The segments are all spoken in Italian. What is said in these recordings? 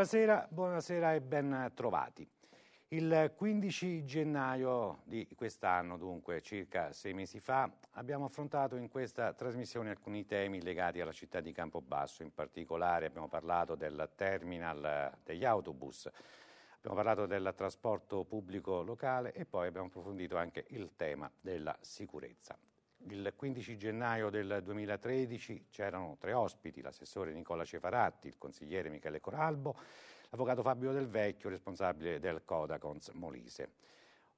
Buonasera, buonasera e ben trovati. Il 15 gennaio di quest'anno, dunque circa sei mesi fa, abbiamo affrontato in questa trasmissione alcuni temi legati alla città di Campobasso, in particolare abbiamo parlato del terminal degli autobus, abbiamo parlato del trasporto pubblico locale e poi abbiamo approfondito anche il tema della sicurezza. Il 15 gennaio del 2013 c'erano tre ospiti, l'assessore Nicola Cefaratti, il consigliere Michele Coralbo, l'avvocato Fabio Del Vecchio, responsabile del Codacons Molise.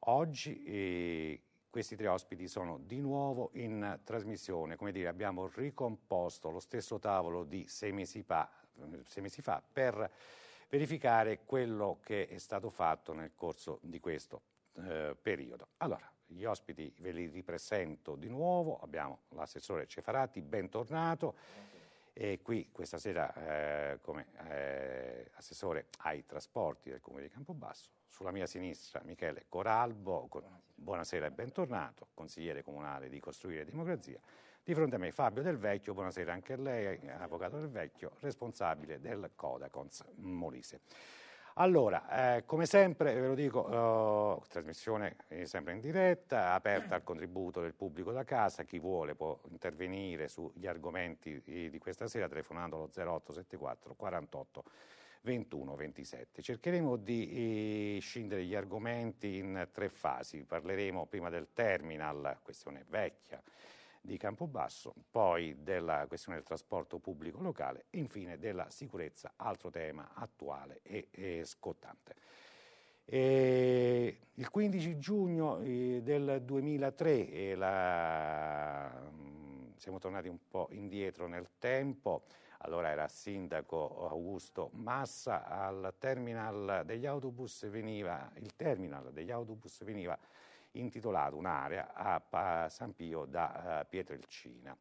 Oggi eh, questi tre ospiti sono di nuovo in trasmissione, come dire abbiamo ricomposto lo stesso tavolo di sei mesi fa, eh, sei mesi fa per verificare quello che è stato fatto nel corso di questo eh, periodo. Allora, gli ospiti ve li ripresento di nuovo, abbiamo l'assessore Cefarati, bentornato. E qui questa sera eh, come eh, assessore ai trasporti del Comune di Campobasso, sulla mia sinistra Michele Coralbo, buonasera. buonasera e bentornato, consigliere comunale di Costruire Democrazia, di fronte a me Fabio Del Vecchio, buonasera anche a lei, buonasera. avvocato Del Vecchio, responsabile del Codacons Molise. Allora, eh, come sempre, ve lo dico, eh, trasmissione eh, sempre in diretta, aperta al contributo del pubblico da casa, chi vuole può intervenire sugli argomenti eh, di, questa sera telefonando allo 0874 48 21 27. Cercheremo di eh, scindere gli argomenti in tre fasi, parleremo prima del terminal, questione vecchia, di Campobasso, poi della questione del trasporto pubblico locale e infine della sicurezza, altro tema attuale e, e scottante. E il 15 giugno eh, del 2003 la, mm, siamo tornati un po' indietro nel tempo, allora era sindaco Augusto Massa, al terminal degli autobus veniva, il terminal degli autobus veniva intitolato un'area a San Pio da eh, Pietrelcina.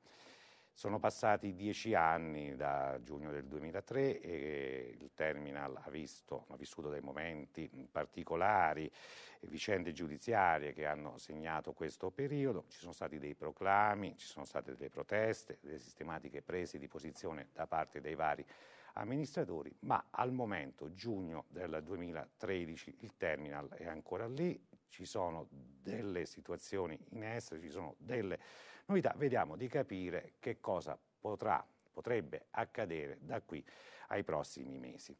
Sono passati dieci anni da giugno del 2003 e il terminal ha, visto, ha, vissuto dei momenti particolari, vicende giudiziarie che hanno segnato questo periodo, ci sono stati dei proclami, ci sono state delle proteste, delle sistematiche prese di posizione da parte dei vari amministratori, ma al momento, giugno del 2013, il terminal è ancora lì, ci sono delle situazioni in essere, ci sono delle novità, vediamo di capire che cosa potrà, potrebbe accadere da qui ai prossimi mesi.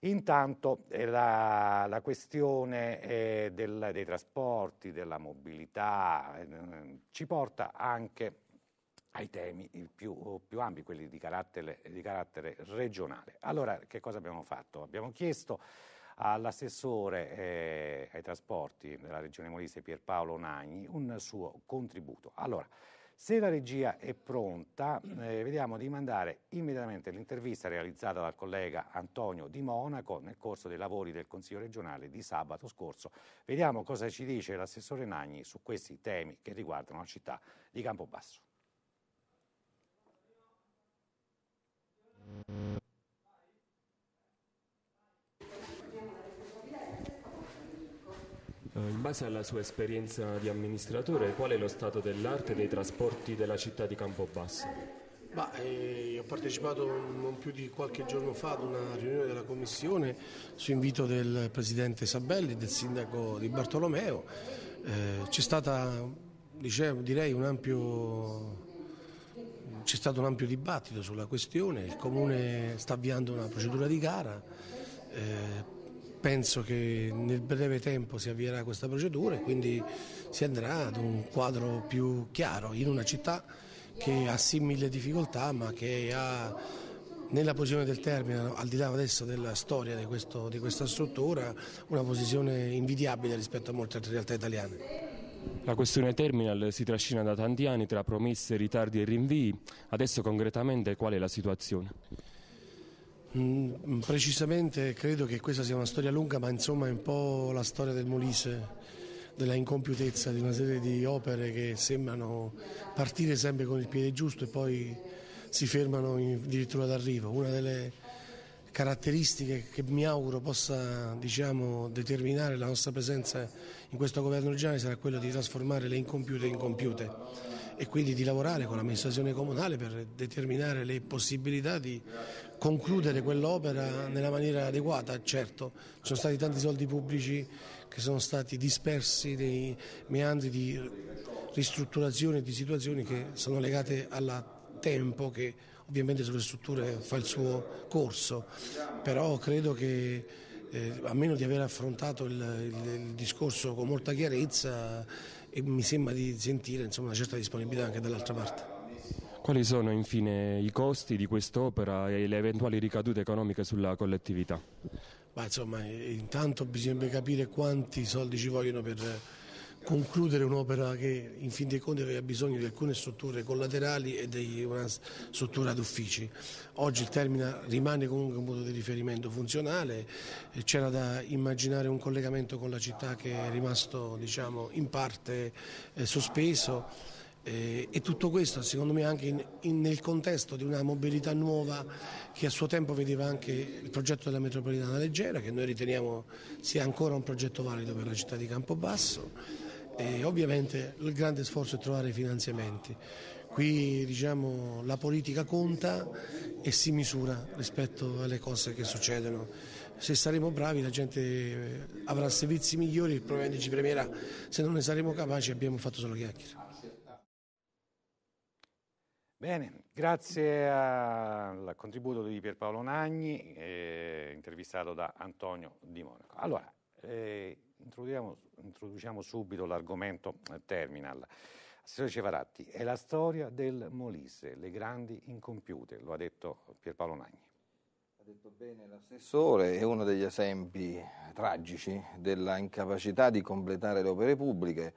Intanto eh, la, la questione eh, del, dei trasporti, della mobilità, eh, ci porta anche ai temi più, più ampi, quelli di carattere, di carattere regionale. Allora, che cosa abbiamo fatto? Abbiamo chiesto all'assessore eh, ai trasporti della Regione Molise Pierpaolo Nagni un suo contributo. Allora, se la regia è pronta, eh, vediamo di mandare immediatamente l'intervista realizzata dal collega Antonio Di Monaco nel corso dei lavori del Consiglio regionale di sabato scorso. Vediamo cosa ci dice l'assessore Nagni su questi temi che riguardano la città di Campobasso. Eh, in base alla sua esperienza di amministratore, qual è lo stato dell'arte dei trasporti della città di Campobasso? Bah, eh, ho partecipato non più di qualche giorno fa ad una riunione della Commissione su invito del Presidente Sabelli e del Sindaco di Bartolomeo. Eh, c'è, stata, dicevo, un ampio, c'è stato un ampio dibattito sulla questione, il Comune sta avviando una procedura di gara. Eh, penso che nel breve tempo si avvierà questa procedura e quindi si andrà ad un quadro più chiaro in una città che ha simili difficoltà ma che ha nella posizione del termine, al di là adesso della storia di, questo, di questa struttura, una posizione invidiabile rispetto a molte altre realtà italiane. La questione terminal si trascina da tanti anni tra promesse, ritardi e rinvii. Adesso concretamente qual è la situazione? Mm, precisamente credo che questa sia una storia lunga, ma insomma è un po' la storia del Molise della incompiutezza di una serie di opere che sembrano partire sempre con il piede giusto e poi si fermano addirittura d'arrivo. Una delle caratteristiche che mi auguro possa diciamo, determinare la nostra presenza in questo governo regionale sarà quella di trasformare le incompiute in compiute e quindi di lavorare con l'amministrazione comunale per determinare le possibilità di concludere quell'opera nella maniera adeguata, certo, ci sono stati tanti soldi pubblici che sono stati dispersi nei meandri di ristrutturazione di situazioni che sono legate al tempo che ovviamente sulle strutture fa il suo corso, però credo che eh, a meno di aver affrontato il, il, il, discorso con molta chiarezza e mi sembra di sentire insomma, una certa disponibilità anche dall'altra parte. Quali sono infine i costi di quest'opera e le eventuali ricadute economiche sulla collettività? Ma insomma, intanto bisognerebbe capire quanti soldi ci vogliono per concludere un'opera che in fin dei conti aveva bisogno di alcune strutture collaterali e di una struttura d'uffici. Oggi il termine rimane comunque un punto di riferimento funzionale, c'era da immaginare un collegamento con la città che è rimasto diciamo, in parte eh, sospeso e, eh, e tutto questo secondo me anche in, in, nel contesto di una mobilità nuova che a suo tempo vedeva anche il progetto della metropolitana leggera che noi riteniamo sia ancora un progetto valido per la città di Campobasso e ovviamente il grande sforzo è trovare i finanziamenti. Qui diciamo, la politica conta e si misura rispetto alle cose che succedono. Se saremo bravi la gente eh, avrà servizi migliori, il problema ci premierà, se non ne saremo capaci abbiamo fatto solo chiacchiere. Bene, grazie al contributo di Pierpaolo Nagni, eh, intervistato da Antonio Di Monaco. Allora, eh, introduciamo, introduciamo, subito l'argomento eh, terminal. Assessore Cevaratti, è la storia del Molise, le grandi incompiute, lo ha detto Pierpaolo Nagni. Ha detto bene l'assessore, è uno degli esempi tragici della incapacità di completare le opere pubbliche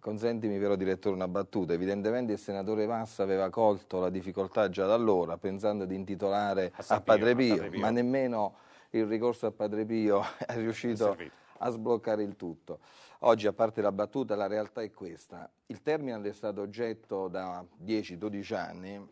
Consentimi però direttore una battuta, evidentemente il senatore Massa aveva colto la difficoltà già da allora pensando di intitolare a, a, Padre, Pio, Padre Pio, ma nemmeno il ricorso a Padre Pio è riuscito è a sbloccare il tutto. Oggi, a parte la battuta, la realtà è questa. Il terminal è stato oggetto da 10-12 anni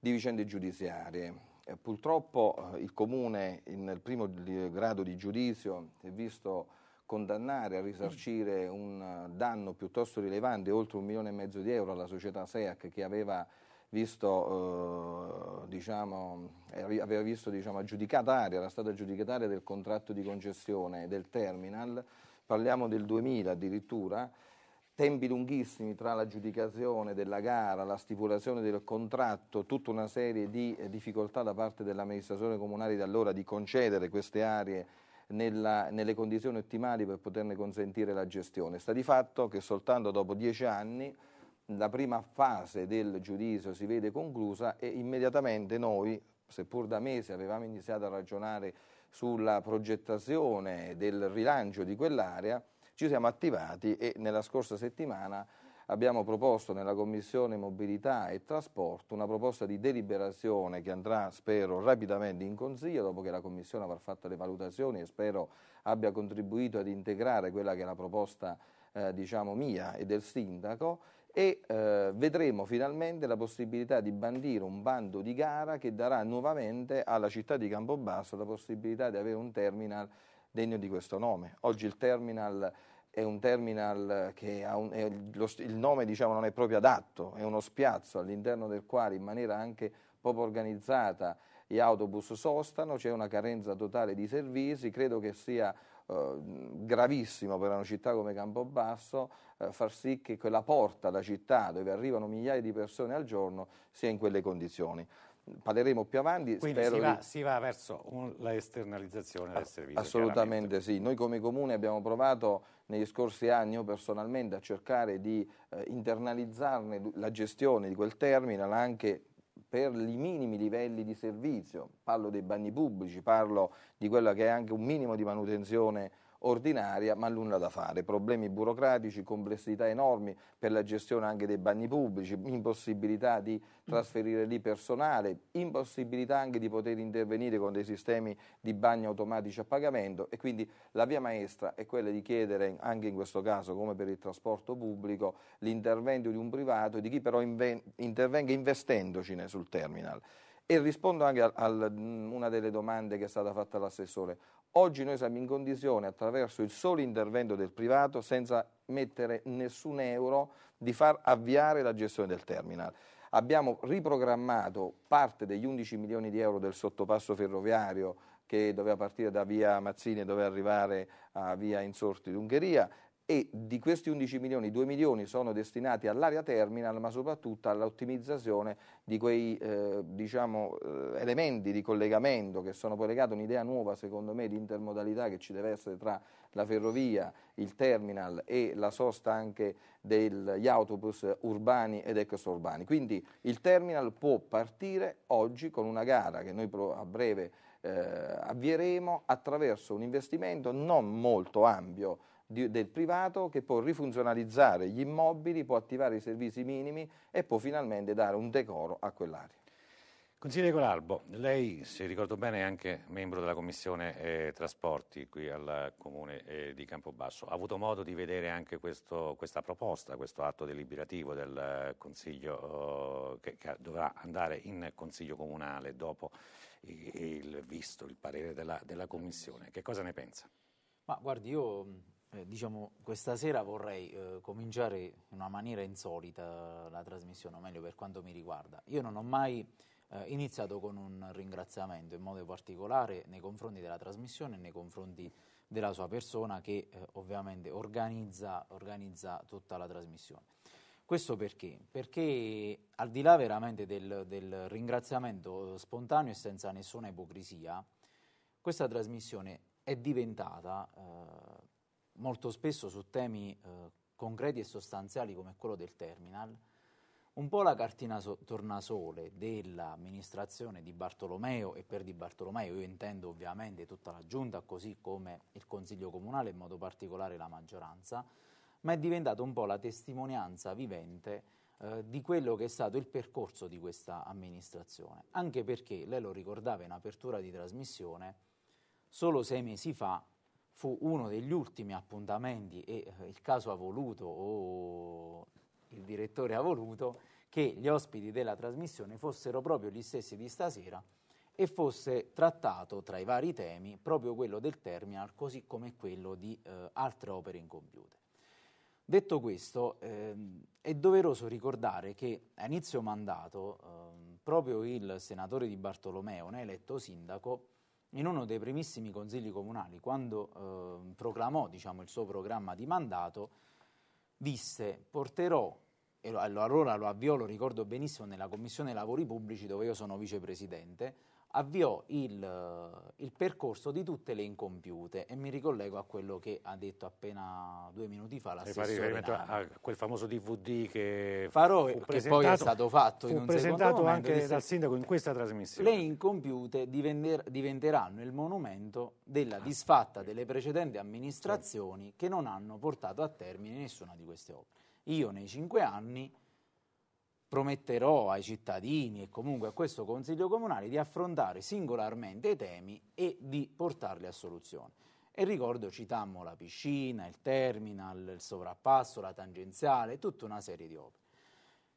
di vicende giudiziarie. Eh, purtroppo eh, il comune nel primo grado di giudizio è visto condannare a risarcire un danno piuttosto rilevante, oltre un milione e mezzo di euro alla società SEAC che aveva visto, eh, diciamo, eh, aveva visto diciamo, aggiudicataria, era stata aggiudicataria del contratto di concessione del terminal, parliamo del 2000 addirittura, tempi lunghissimi tra l'aggiudicazione della gara, la stipulazione del contratto, tutta una serie di eh, difficoltà da parte dell'amministrazione comunale di allora di concedere queste aree nella, nelle condizioni ottimali per poterne consentire la gestione. Sta di fatto che soltanto dopo dieci anni la prima fase del giudizio si vede conclusa e immediatamente noi, seppur da mesi avevamo iniziato a ragionare sulla progettazione del rilancio di quell'area, ci siamo attivati e nella scorsa settimana abbiamo proposto nella Commissione Mobilità e Trasporto una proposta di deliberazione che andrà, spero, rapidamente in Consiglio, dopo che la Commissione avrà fatto le valutazioni e spero abbia contribuito ad integrare quella che è la proposta eh, diciamo mia e del sindaco e eh, vedremo finalmente la possibilità di bandire un bando di gara che darà nuovamente alla città di Campobasso la possibilità di avere un terminal degno di questo nome. Oggi il terminal è un terminal che ha un, lo, il nome diciamo, non è proprio adatto, è uno spiazzo all'interno del quale in maniera anche poco organizzata gli autobus sostano, c'è una carenza totale di servizi, credo che sia eh, gravissimo per una città come Campobasso eh, far sì che quella porta da città dove arrivano migliaia di persone al giorno sia in quelle condizioni parleremo più avanti. Quindi si va, si va, verso un, l'esternalizzazione del servizio. Assolutamente sì, noi come Comune abbiamo provato negli scorsi anni io personalmente a cercare di eh, internalizzarne la gestione di quel terminal anche per i minimi livelli di servizio, parlo dei bagni pubblici, parlo di quello che è anche un minimo di manutenzione ordinaria, ma nulla da fare. Problemi burocratici, complessità enormi per la gestione anche dei bagni pubblici, impossibilità di trasferire lì personale, impossibilità anche di poter intervenire con dei sistemi di bagni automatici a pagamento e quindi la via maestra è quella di chiedere, anche in questo caso come per il trasporto pubblico, l'intervento di un privato e di chi però inven- intervenga investendocene sul terminal. E rispondo anche a mm, una delle domande che è stata fatta all'assessore. Oggi noi siamo in condizione, attraverso il solo intervento del privato, senza mettere nessun euro, di far avviare la gestione del terminal. Abbiamo riprogrammato parte degli 11 milioni di euro del sottopasso ferroviario che doveva partire da via Mazzini e doveva arrivare a via Insorti d'Ungheria e di questi 11 milioni 2 milioni sono destinati all'area terminal ma soprattutto all'ottimizzazione di quei eh, diciamo, eh, elementi di collegamento che sono poi legati a un'idea nuova secondo me di intermodalità che ci deve essere tra la ferrovia, il terminal e la sosta anche degli autobus urbani ed extraurbani. Quindi il terminal può partire oggi con una gara che noi a breve eh, avvieremo attraverso un investimento non molto ampio di, del privato che può rifunzionalizzare gli immobili, può attivare i servizi minimi e può finalmente dare un decoro a quell'area. Consigliere Colalbo, lei, se ricordo bene, è anche membro della Commissione eh, Trasporti qui al Comune eh, di Campobasso. Ha avuto modo di vedere anche questo, questa proposta, questo atto deliberativo del eh, Consiglio eh, che, che, dovrà andare in Consiglio Comunale dopo il, il visto, il parere della, della Commissione. Che cosa ne pensa? Ma guardi, io eh, diciamo, questa sera vorrei eh, cominciare in una maniera insolita la trasmissione, o meglio per quanto mi riguarda. Io non ho mai eh, iniziato con un ringraziamento in modo particolare nei confronti della trasmissione e nei confronti della sua persona che eh, ovviamente organizza, organizza tutta la trasmissione. Questo perché? Perché al di là veramente del, del, ringraziamento spontaneo e senza nessuna ipocrisia, questa trasmissione è diventata eh, molto spesso su temi eh, concreti e sostanziali come quello del terminal, un po' la cartina so- tornasole dell'amministrazione di Bartolomeo, e per Di Bartolomeo io intendo ovviamente tutta la giunta, così come il Consiglio Comunale, in modo particolare la maggioranza, ma è diventata un po' la testimonianza vivente eh, di quello che è stato il percorso di questa amministrazione. Anche perché, lei lo ricordava in apertura di trasmissione, solo sei mesi fa fu uno degli ultimi appuntamenti e eh, il caso ha voluto o il direttore ha voluto che gli ospiti della trasmissione fossero proprio gli stessi di stasera e fosse trattato tra i vari temi proprio quello del terminal così come quello di eh, altre opere incompiute. Detto questo, ehm, è doveroso ricordare che a inizio mandato ehm, proprio il senatore di Bartolomeo, ne eletto sindaco, in uno dei primissimi consigli comunali, quando eh, proclamò diciamo, il suo programma di mandato, disse porterò, e allora lo avviò, lo ricordo benissimo, nella Commissione Lavori Pubblici dove io sono vicepresidente, avviò il, eh, il, percorso di tutte le incompiute e mi ricollego a quello che ha detto appena due minuti fa l'assessore a quel famoso DVD che, Farò, che poi è stato fatto in un presentato momento, anche dal sindaco in questa trasmissione le incompiute diventer, diventeranno il monumento della disfatta delle precedenti amministrazioni sì. che non hanno portato a termine nessuna di queste opere io nei cinque anni prometterò ai cittadini e comunque a questo Consiglio Comunale di affrontare singolarmente i temi e di portarli a soluzione. E ricordo citammo la piscina, il terminal, il sovrappasso, la tangenziale, tutta una serie di opere.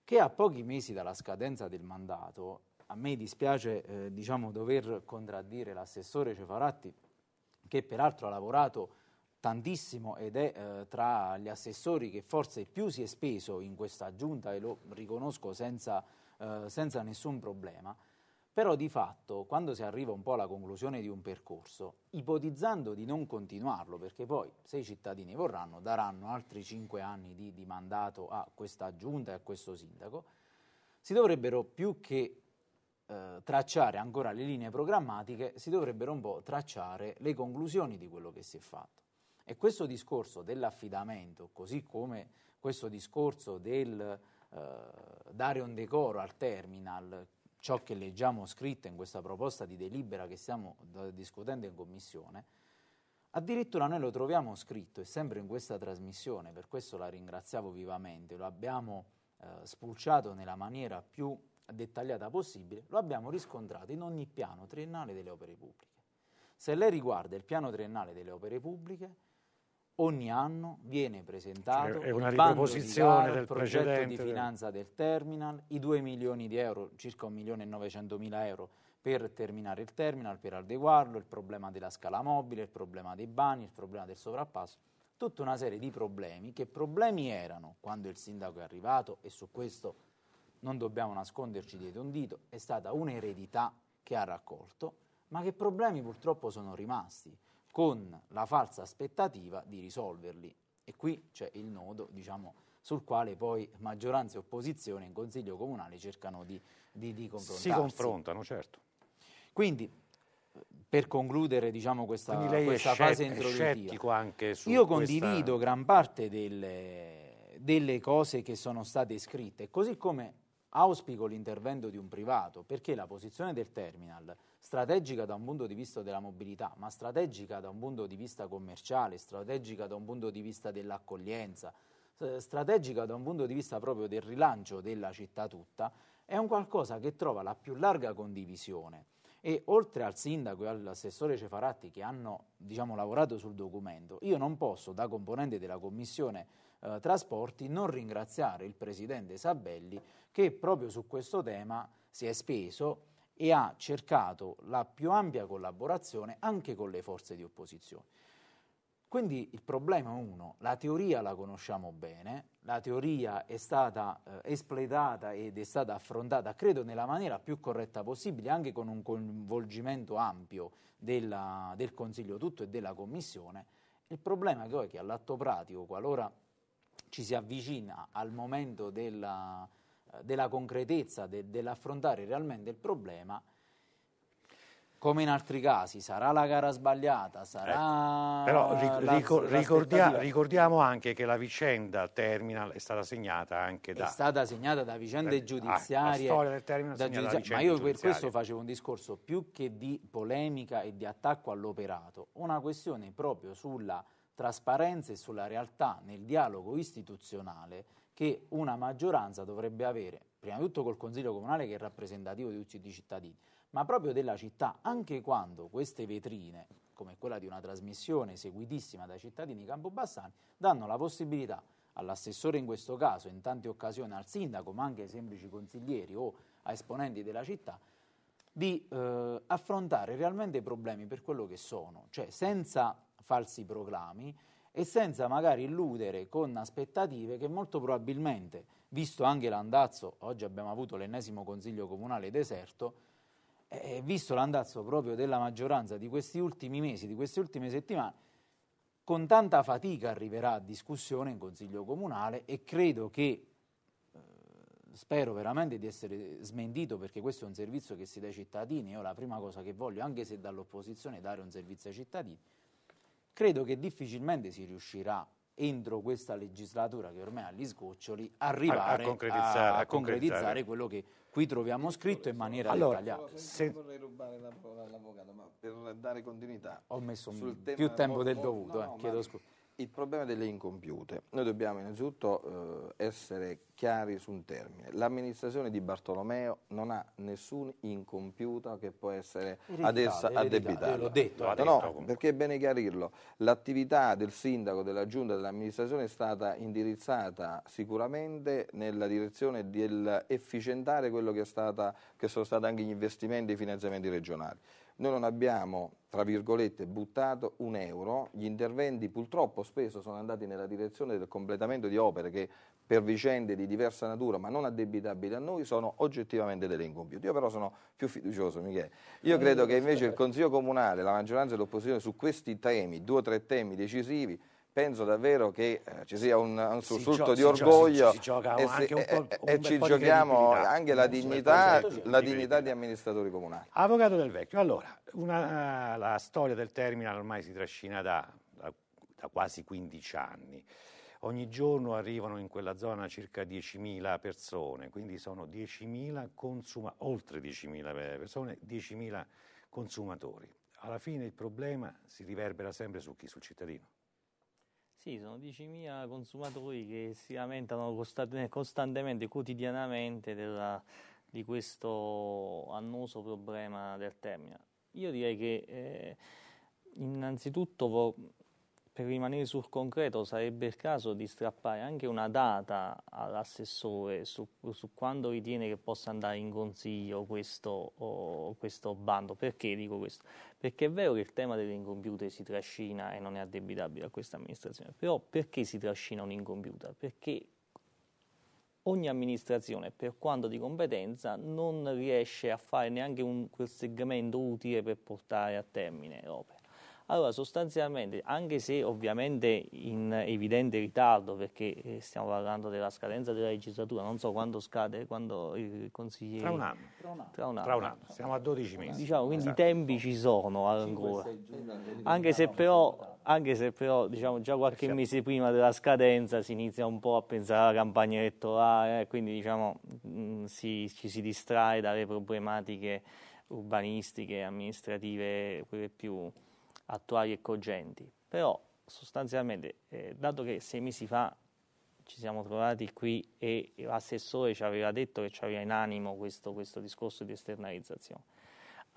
Che a pochi mesi dalla scadenza del mandato, a me dispiace eh, diciamo, dover contraddire l'assessore Cefaratti, che peraltro ha lavorato tantissimo ed è eh, tra gli assessori che forse più si è speso in questa giunta e lo riconosco senza, eh, senza nessun problema. Però di fatto, quando si arriva un po' alla conclusione di un percorso, ipotizzando di non continuarlo, perché poi se i cittadini vorranno daranno altri cinque anni di, di mandato a questa giunta e a questo sindaco, si dovrebbero più che eh, tracciare ancora le linee programmatiche, si dovrebbero un po' tracciare le conclusioni di quello che si è fatto. E questo discorso dell'affidamento, così come questo discorso del eh, dare un decoro al terminal, ciò che leggiamo scritto in questa proposta di delibera che stiamo discutendo in commissione, addirittura noi lo troviamo scritto e sempre in questa trasmissione, per questo la ringraziavo vivamente, lo abbiamo eh, spulciato nella maniera più dettagliata possibile, lo abbiamo riscontrato in ogni piano triennale delle opere pubbliche. Se lei riguarda il piano triennale delle opere pubbliche, ogni anno viene presentato cioè, una riproposizione del progetto di finanza del terminal, i 2 milioni di euro, circa 1 milione e 900 mila euro per terminare il terminal, per adeguarlo, il problema della scala mobile, il problema dei bagni, il problema del sovrappasso, tutta una serie di problemi che problemi erano quando il sindaco è arrivato e su questo non dobbiamo nasconderci dietro un dito, è stata un'eredità che ha raccolto, ma che problemi purtroppo sono rimasti con la falsa aspettativa di risolverli. E qui c'è il nodo, diciamo, sul quale poi maggioranza e opposizione in Consiglio Comunale cercano di, di, di confrontarsi. Si confrontano, certo. Quindi, per concludere diciamo, questa, questa fase introduttiva, io condivido questa... gran parte delle, delle, cose che sono state scritte, così come Auspico l'intervento di un privato perché la posizione del terminal, strategica da un punto di vista della mobilità, ma strategica da un punto di vista commerciale, strategica da un punto di vista dell'accoglienza, strategica da un punto di vista proprio del rilancio della città tutta, è un qualcosa che trova la più larga condivisione. E oltre al sindaco e all'assessore Cefaratti che hanno diciamo, lavorato sul documento, io non posso, da componente della commissione, eh, trasporti, non ringraziare il presidente Sabelli che proprio su questo tema si è speso e ha cercato la più ampia collaborazione anche con le forze di opposizione. Quindi il problema è uno, la teoria la conosciamo bene, la teoria è stata eh, espletata ed è stata affrontata, credo, nella maniera più corretta possibile, anche con un coinvolgimento ampio della, del Consiglio tutto e della Commissione. Il problema è che all'atto pratico, qualora ci si avvicina al momento della, eh, della concretezza, de, dell'affrontare realmente il problema, come in altri casi, sarà la gara sbagliata, sarà... Ecco. Però la, ricor- ricordia- ricordiamo anche che la vicenda Terminal è stata segnata anche da... È stata segnata da vicende giudiziarie. Eh, ah, la storia del Terminal da giudizia- da Ma io per questo facevo un discorso più che di polemica e di attacco all'operato, una questione proprio sulla trasparenza e sulla realtà nel dialogo istituzionale che una maggioranza dovrebbe avere, prima di tutto col Consiglio Comunale che è rappresentativo di tutti i cittadini, ma proprio della città, anche quando queste vetrine, come quella di una trasmissione seguitissima dai cittadini campobassani, danno la possibilità all'assessore in questo caso, in tante occasioni al sindaco, ma anche ai semplici consiglieri o a esponenti della città, di eh, affrontare realmente i problemi per quello che sono, cioè senza falsi proclami e senza magari illudere con aspettative che molto probabilmente, visto anche l'andazzo, oggi abbiamo avuto l'ennesimo consiglio comunale deserto, eh, eh, visto l'andazzo proprio della maggioranza di questi ultimi mesi, di queste ultime settimane, con tanta fatica arriverà a discussione in consiglio comunale e credo che eh, Spero veramente di essere smentito perché questo è un servizio che si dà ai cittadini. Io la prima cosa che voglio, anche se dall'opposizione, è dare un servizio ai cittadini credo che difficilmente si riuscirà entro questa legislatura che ormai ha gli sgoccioli arrivare a, a, concretizzare, a, a concretizzare, concretizzare, quello che qui troviamo scritto in maniera allora, dettagliata. Se... Vorrei rubare la parola all'avvocato ma per dare continuità. Ho messo più tempo del dovuto, no, eh, no, chiedo ma... scusa il problema delle incompiute. Noi dobbiamo innanzitutto eh, essere chiari su un termine. L'amministrazione di Bartolomeo non ha nessun incompiuto che può essere ad essa addebitata. L'ho detto, no, detto no, perché è bene chiarirlo. L'attività del sindaco, della giunta, dell'amministrazione è stata indirizzata sicuramente nella direzione efficientare quello che, stata, che sono stati anche gli investimenti e i finanziamenti regionali. Noi non abbiamo tra virgolette, buttato un euro. Gli interventi purtroppo spesso sono andati nella direzione del completamento di opere che per vicende di diversa natura, ma non addebitabili a noi, sono oggettivamente delle incompiute. Io però sono più fiducioso, Michele. Io credo che invece il Consiglio Comunale, la maggioranza e l'opposizione su questi temi, due o tre temi decisivi, penso davvero che eh, ci sia un, un sussulto di orgoglio e ci giochiamo anche la dignità, certo, la dignità di amministratori comunali. Avvocato del Vecchio, allora, una, eh, la storia del terminal ormai si trascina da, da, da quasi 15 anni. Ogni giorno arrivano in quella zona circa 10.000 persone, quindi sono 10.000 consuma- oltre 10.000 eh, persone, 10.000 consumatori. Alla fine il problema si riverbera sempre su chi? Sul cittadino. Sì, sono 10.000 consumatori che si lamentano eh, costantemente, quotidianamente della, di questo annoso problema del termine. Io direi che eh, innanzitutto per rimanere sul concreto sarebbe il caso di strappare anche una data all'assessore su, su quando ritiene che possa andare in consiglio questo, oh, questo bando. Perché dico questo? perché è vero che il tema dell'incompiuta si trascina e non è addebitabile a questa amministrazione, però perché si trascina un'incompiuta? Perché ogni amministrazione, per quanto di competenza, non riesce a fare neanche un, quel segmento utile per portare a termine l'opera. Allora sostanzialmente, anche se ovviamente in evidente ritardo, perché eh, stiamo parlando della scadenza della legislatura, non so quando scade, quando il consigliere... Tra un anno. Tra un anno. Tra un anno. Tra un anno. Siamo a 12 diciamo, mesi. Diciamo, quindi esatto. i tempi ci sono ancora. Anche se però anche se però diciamo, già qualche mese prima della scadenza si inizia un po' a pensare alla campagna elettorale, eh, quindi diciamo, mm, si, ci si distrae dalle problematiche urbanistiche, amministrative, quelle più attuali e cogenti, però sostanzialmente, eh, dato che sei mesi fa ci siamo trovati qui e l'assessore ci aveva detto che ci aveva in animo questo, questo discorso di esternalizzazione,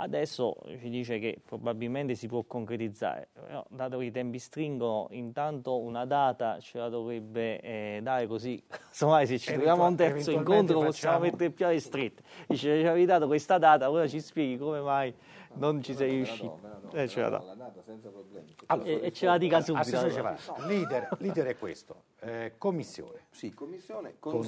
Adesso ci dice che probabilmente si può concretizzare, però dato che i tempi stringono, intanto una data ce la dovrebbe eh, dare così, insomma se ci troviamo a un terzo incontro facciamo... possiamo mettere più alle strette. Dice, ci avevi dato questa data, ora ci spieghi come mai non ci sei riuscito. E eh, ce la dà. Allora, dica subito. Allora. Ah, leader, leader è questo, eh, commissione. Sì, commissione, consiglio,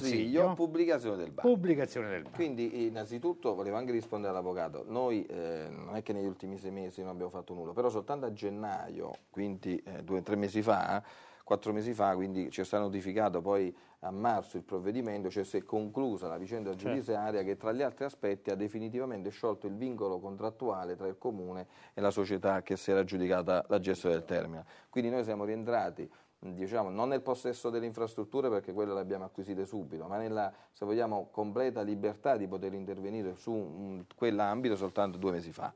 consiglio, pubblicazione del bando. Pubblicazione del bar. Quindi eh, innanzitutto volevo anche rispondere all'avvocato, noi eh, non è che negli ultimi sei mesi non abbiamo fatto nulla, però soltanto a gennaio, quindi eh, due o tre mesi fa, quattro mesi fa, quindi ci è stato notificato poi a marzo il provvedimento, cioè si è conclusa la vicenda certo. giudiziaria che tra gli altri aspetti ha definitivamente sciolto il vincolo contrattuale tra il Comune e la società che si era giudicata la gestione del terminal. Quindi noi siamo rientrati diciamo, non nel possesso delle infrastrutture perché quelle le abbiamo acquisite subito, ma nella, se vogliamo, completa libertà di poter intervenire su quell'ambito soltanto due mesi fa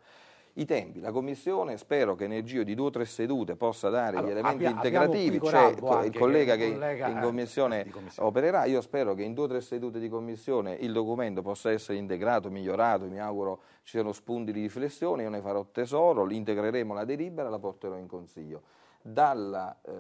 i tempi. La Commissione spero che nel giro di due o tre sedute possa dare allora, gli elementi abbia, integrativi, c'è il collega che, collega, in eh, commissione, eh, commissione, opererà, io spero che in due o tre sedute di Commissione il documento possa essere integrato, migliorato, mi auguro ci siano spunti di riflessione, io ne farò tesoro, integreremo la delibera e la porterò in Consiglio. Dalla, eh,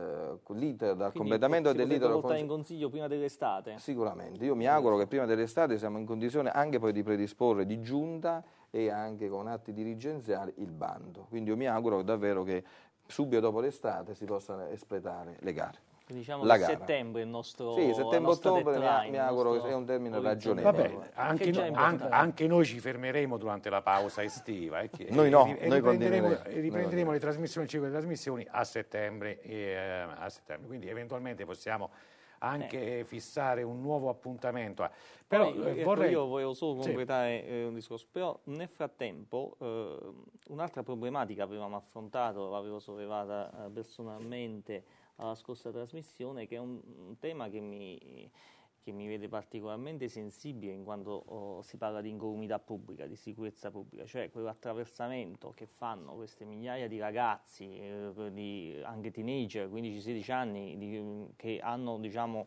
liter, dal Quindi completamento eh, dell'iter cons- in consiglio prima dell'estate sicuramente io mi auguro che prima dell'estate siamo in condizione anche poi di predisporre di giunta e anche con atti dirigenziali il bando. Quindi io mi auguro davvero che subito dopo l'estate si possano espletare le gare. Diciamo la gara. settembre il nostro Sì, settembre-ottobre mi, mi auguro che sia un termine ragionevole. Vabbè, anche, no, anche, anche, noi ci fermeremo durante la pausa estiva. Eh, che, noi no, e, noi riprenderemo, riprenderemo noi le trasmissioni, il ciclo di trasmissioni a settembre, eh, a settembre. Quindi eventualmente possiamo anche eh. fissare un nuovo appuntamento. Però Poi, eh, ecco, vorrei... Io volevo solo completare sì. Eh, un discorso, però nel frattempo eh, un'altra problematica avevamo affrontato, l'avevo sollevata personalmente alla scorsa trasmissione, che è un, un tema che mi che mi vede particolarmente sensibile in quanto oh, si parla di incolumità pubblica, di sicurezza pubblica, cioè quell'attraversamento che fanno queste migliaia di ragazzi, eh, di, anche teenager, 15-16 anni, di, che hanno diciamo,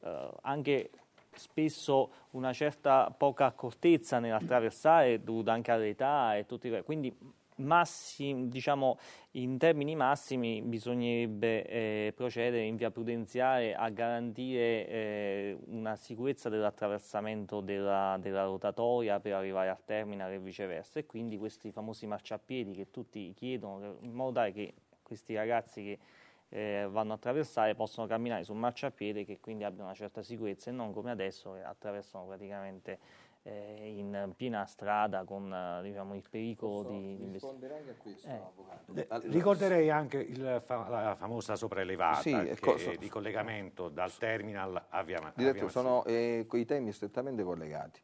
eh, anche spesso una certa poca accortezza nell'attraversare dovuta anche all'età e tutti i quindi massim, diciamo, in termini massimi bisognerebbe eh, procedere in via prudenziale a garantire eh, una sicurezza dell'attraversamento della, della, rotatoria per arrivare al terminal e viceversa e quindi questi famosi marciapiedi che tutti chiedono eh, in modo tale che questi ragazzi che eh, vanno a attraversare possono camminare su marciapiede che quindi abbiano una certa sicurezza e non come adesso che attraversano praticamente eh, in piena strada con eh, diciamo, il pericolo Posso di... Rispondere anche a questo, eh. Allora, Ricorderei anche il, la famosa sopraelevata sì, che, di collegamento dal terminal a Via Mazzini. Diretto, eh, sono quei temi strettamente collegati.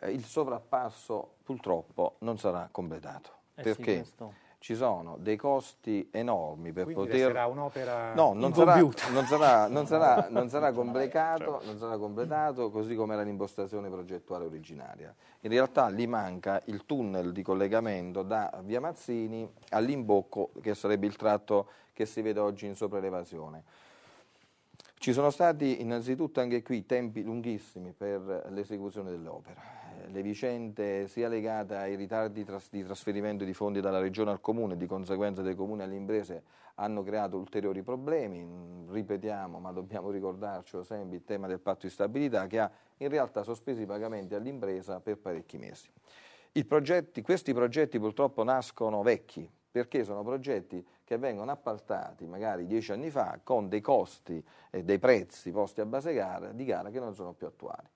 Eh, il sovrappasso purtroppo non sarà completato. perché? Sì, ci sono dei costi enormi per Quindi poter... sarà un'opera no, non sarà, non, sarà, non, sarà, non sarà completato, cioè. non sarà completato così come era l'impostazione progettuale originaria. In realtà lì manca il tunnel di collegamento da Via Mazzini all'imbocco, che sarebbe il tratto che si vede oggi in sopraelevazione. Ci sono stati innanzitutto anche qui tempi lunghissimi per l'esecuzione dell'opera le vicende sia legate ai ritardi tras di trasferimento di fondi dalla regione al comune e di conseguenza dai comuni alle imprese hanno creato ulteriori problemi, mm, ripetiamo ma dobbiamo ricordarcelo sempre il tema del patto di stabilità che ha in realtà sospeso i pagamenti all'impresa per parecchi mesi. Progetti, questi progetti purtroppo nascono vecchi perché sono progetti che vengono appaltati magari dieci anni fa con dei costi e dei prezzi posti a base gara, di gara che non sono più attuali.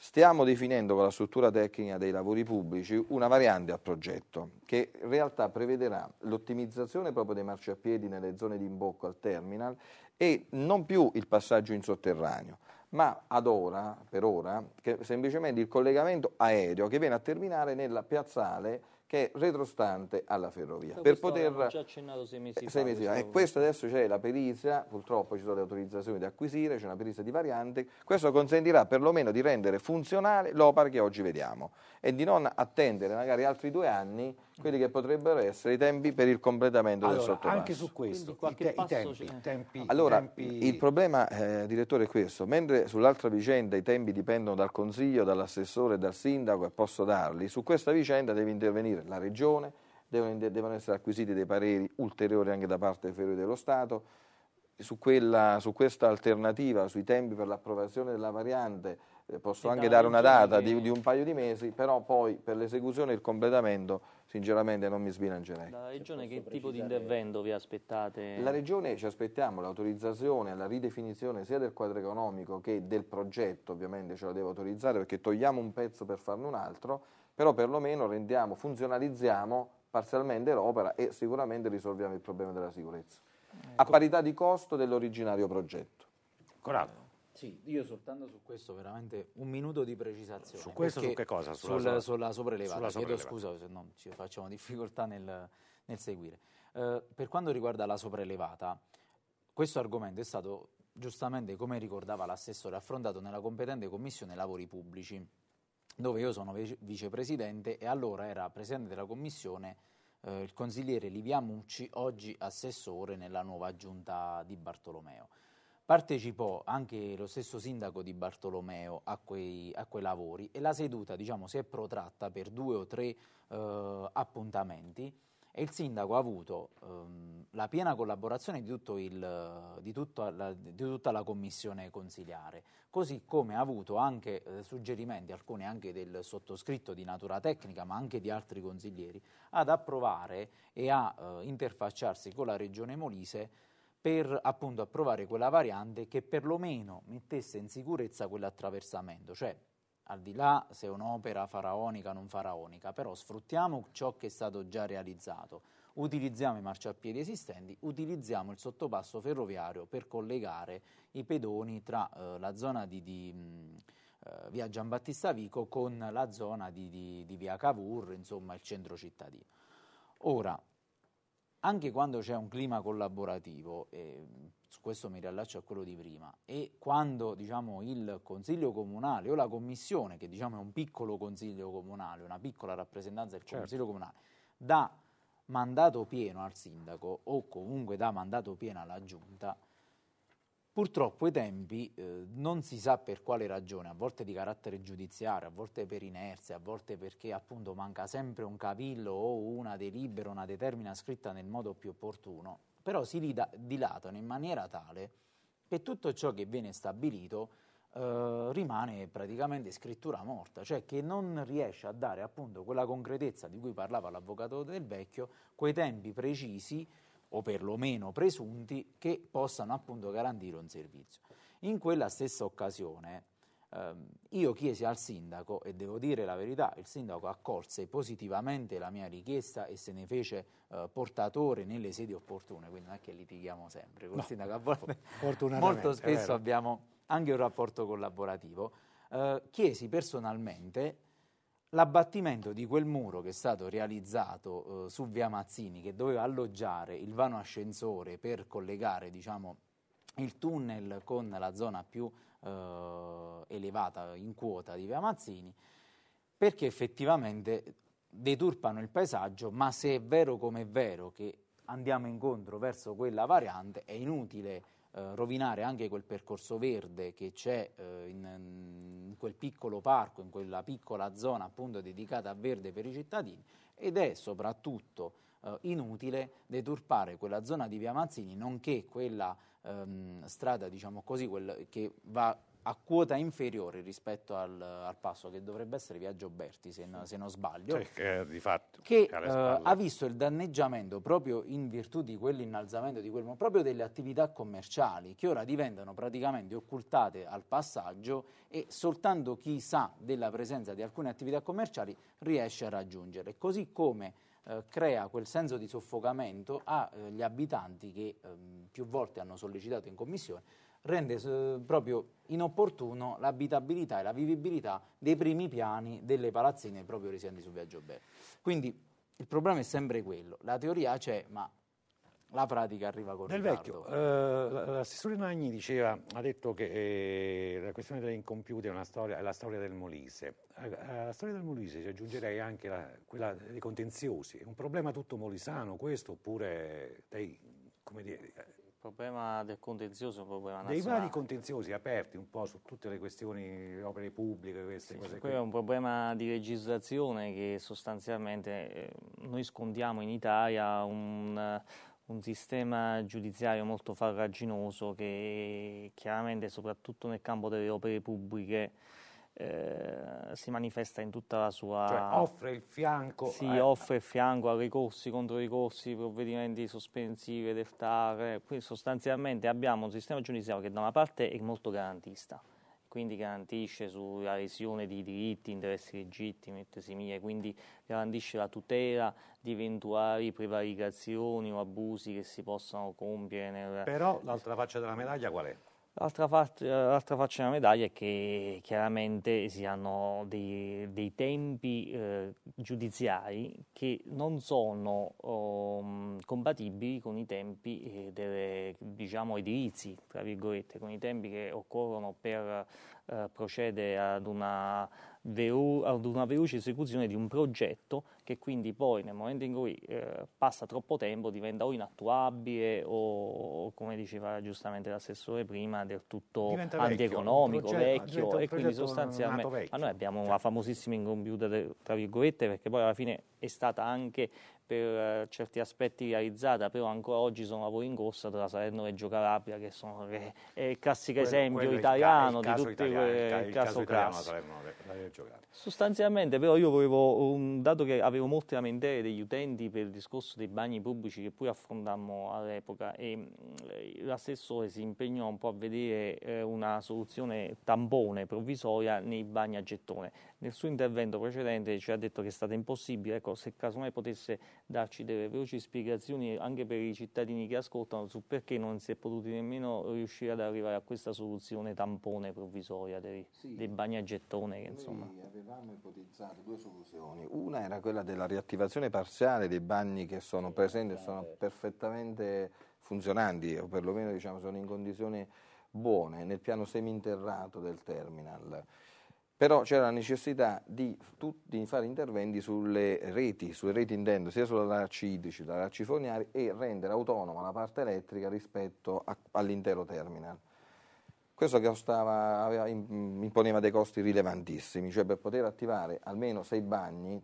Stiamo definendo con la struttura tecnica dei lavori pubblici una variante al progetto che in realtà prevederà l'ottimizzazione proprio dei marciapiedi nelle zone di imbocco al terminal e non più il passaggio in sotterraneo, ma ad ora, per ora, semplicemente il collegamento aereo che viene a terminare nella piazzale che è retrostante alla ferrovia. Ecco, per poter... già accennato sei mesi eh, fa. Sei mesi fa. E questo adesso c'è la perizia, purtroppo ci sono le autorizzazioni da acquisire, c'è una perizia di variante, questo consentirà perlomeno di rendere funzionale l'opera che oggi vediamo e di non attendere magari altri due anni quelli che potrebbero essere i tempi per il completamento allora, del sottopasso. Anche su questo, i, te, i, tempi, tempi, Allora, tempi... il problema, eh, direttore, è questo. Mentre sull'altra vicenda i tempi dipendono dal Consiglio, dall'assessore, dal sindaco e posso darli, su questa vicenda deve intervenire la Regione, devono, devono essere acquisiti dei pareri ulteriori anche da parte del Ferrovie dello Stato, su, quella, su, questa alternativa, sui tempi per l'approvazione della variante, eh, posso e anche dare una data di, di, un paio di mesi, però poi per l'esecuzione e il completamento sinceramente non mi sbilancerei. La cioè, Regione che precisare... tipo di intervento vi aspettate? La Regione ci aspettiamo l'autorizzazione, la ridefinizione sia del quadro economico che del progetto, ovviamente ce la devo autorizzare perché togliamo un pezzo per farne un altro, però perlomeno rendiamo, funzionalizziamo parzialmente l'opera e sicuramente risolviamo il problema della sicurezza. Ecco. A parità di costo dell'originario progetto. Coraggio. Sì, io soltanto su questo veramente un minuto di precisazione. Su questo su che cosa? Sulla, sulla, sulla sopraelevata. Sulla Chiedo scusa se non ci facciamo difficoltà nel, nel seguire. Uh, per quanto riguarda la sopraelevata, questo argomento è stato giustamente, come ricordava l'assessore, affrontato nella competente commissione lavori pubblici, dove io sono vice- vicepresidente e allora era presidente della commissione eh, il consigliere Livia Mucci, oggi assessore nella nuova giunta di Bartolomeo. Partecipò anche lo stesso sindaco di Bartolomeo a quei, a quei lavori e la seduta diciamo, si è protratta per due o tre eh, appuntamenti e il sindaco ha avuto ehm, la piena collaborazione di, il, di, la, di, tutta la commissione consiliare, così come ha avuto anche eh, suggerimenti, alcuni anche del sottoscritto di natura tecnica, ma anche di altri consiglieri, ad approvare e a eh, interfacciarsi con la Regione Molise per appunto approvare quella variante che perlomeno mettesse in sicurezza quell'attraversamento, cioè al di là se è un'opera faraonica o non faraonica, però sfruttiamo ciò che è stato già realizzato, utilizziamo i marciapiedi esistenti, utilizziamo il sottopasso ferroviario per collegare i pedoni tra eh, la zona di, di eh, via Giambattista Vico con la zona di, di, di via Cavour, insomma il centro cittadino. Ora, anche quando c'è un clima collaborativo, eh, su questo mi riallaccio a quello di prima, e quando diciamo, il Consiglio Comunale o la Commissione, che diciamo, è un piccolo Consiglio Comunale, una piccola rappresentanza del certo. Consiglio Comunale, dà mandato pieno al Sindaco o comunque dà mandato pieno alla Giunta, Purtroppo i tempi eh, non si sa per quale ragione, a volte di carattere giudiziario, a volte per inerzia, a volte perché appunto manca sempre un cavillo o una delibera, una determina scritta nel modo più opportuno, però si dilatano in maniera tale che tutto ciò che viene stabilito eh, rimane praticamente scrittura morta, cioè che non riesce a dare appunto quella concretezza di cui parlava l'avvocato del vecchio, quei tempi precisi o perlomeno presunti, che possano appunto garantire un servizio. In quella stessa occasione ehm, io chiesi al sindaco, e devo dire la verità, il sindaco accolse positivamente la mia richiesta e se ne fece eh, portatore nelle sedi opportune, quindi non è che litighiamo sempre col no, sindaco, a volte molto spesso abbiamo anche un rapporto collaborativo. Eh, chiesi personalmente L'abbattimento di quel muro che è stato realizzato eh, su via Mazzini, che doveva alloggiare il vano ascensore per collegare diciamo, il tunnel con la zona più eh, elevata in quota di via Mazzini, perché effettivamente deturpano il paesaggio, ma se è vero come è vero che andiamo incontro verso quella variante, è inutile eh, rovinare anche quel percorso verde che c'è eh, in, in, quel piccolo parco, in quella piccola zona appunto dedicata a verde per i cittadini ed è soprattutto eh, inutile deturpare quella zona di Via Mazzini nonché quella ehm, strada diciamo così, quel, che va a quota inferiore rispetto al, al, passo che dovrebbe essere Viaggio Berti, se, se non sbaglio, cioè, eh, fatto, che eh, ha visto il danneggiamento proprio in virtù di quell'innalzamento, di quel, proprio delle attività commerciali che ora diventano praticamente occultate al passaggio e soltanto chi sa della presenza di alcune attività commerciali riesce a raggiungere, così come eh, crea quel senso di soffocamento agli eh, abitanti che ehm, più volte hanno sollecitato in commissione rende eh, proprio inopportuno l'abitabilità e la vivibilità dei primi piani delle palazzine proprio residenti su Viaggio Giobbe. Quindi il problema è sempre quello, la teoria c'è, ma la pratica arriva con Del ritardo. vecchio, eh, l'assessore Nagni diceva, ha detto che eh, la questione delle incompiute è, storia, è la storia del Molise. Alla eh, eh, storia del Molise ci aggiungerei anche la, quella dei contenziosi. È un problema tutto molisano questo, oppure dei, come dire, problema del contenzioso un problema nazionale. Dei vari contenziosi aperti un po' su tutte le questioni opere pubbliche, queste sì, cose qui. è un problema di legislazione che sostanzialmente eh, noi scondiamo in Italia un, un sistema giudiziario molto farraginoso che chiaramente soprattutto nel campo delle opere pubbliche eh, si manifesta in tutta la sua... Cioè offre il fianco... Sì, eh. offre il fianco a ricorsi, contro ricorsi, provvedimenti sospensivi, TAR. Quindi sostanzialmente abbiamo un sistema giudiziario che da una parte è molto garantista, quindi garantisce sulla lesione di diritti, interessi legittimi e simili, quindi garantisce la tutela di eventuali prevaricazioni o abusi che si possano compiere. Nel... Però l'altra faccia della medaglia qual è? L'altra, fac- l'altra, faccia della medaglia è che chiaramente si hanno dei, dei tempi eh, giudiziari che non sono um, compatibili con i tempi eh, delle, diciamo, edilizi, tra virgolette, con i tempi che occorrono per eh, procedere ad una ad una veloce esecuzione di un progetto che quindi poi nel momento in cui eh, passa troppo tempo diventa o inattuabile o come diceva giustamente l'assessore prima del tutto diventa antieconomico, vecchio, vecchio e quindi sostanzialmente ma noi abbiamo la cioè. famosissima incompiuta tra virgolette perché poi alla fine è stata anche per eh, certi aspetti realizzata, però ancora oggi sono lavori in corsa tra Salerno e Reggio Calabria, che sono, è, eh, è il classico quello, esempio quello italiano il, il di tutti italiano, quelle, il, caso, caso classico. Sostanzialmente, però, io volevo, un, dato che avevo molte lamentele degli utenti per il discorso dei bagni pubblici che poi affrontammo all'epoca, e mm, l'assessore si impegnò un po' a vedere eh, una soluzione tampone provvisoria nei bagni a gettone. Nel suo intervento precedente ci ha detto che è stato impossibile, ecco, se casomai potesse darci delle veloci spiegazioni anche per i cittadini che ascoltano su perché non si è potuti nemmeno riuscire ad arrivare a questa soluzione tampone provvisoria dei, sì. dei bagni a gettone. Che, insomma... avevamo ipotizzato due soluzioni. Una era quella della riattivazione parziale dei bagni che sono presenti e eh, sono eh. perfettamente funzionanti o perlomeno diciamo, sono in condizioni buone nel piano seminterrato del terminal però c'era la necessità di, di, fare interventi sulle reti, sulle reti intendo sia sulla RAC idrici, sulla RAC fognaria e rendere autonoma la parte elettrica rispetto all'intero terminal. Questo costava, aveva, mm, imponeva dei costi rilevantissimi, cioè per poter attivare almeno sei bagni,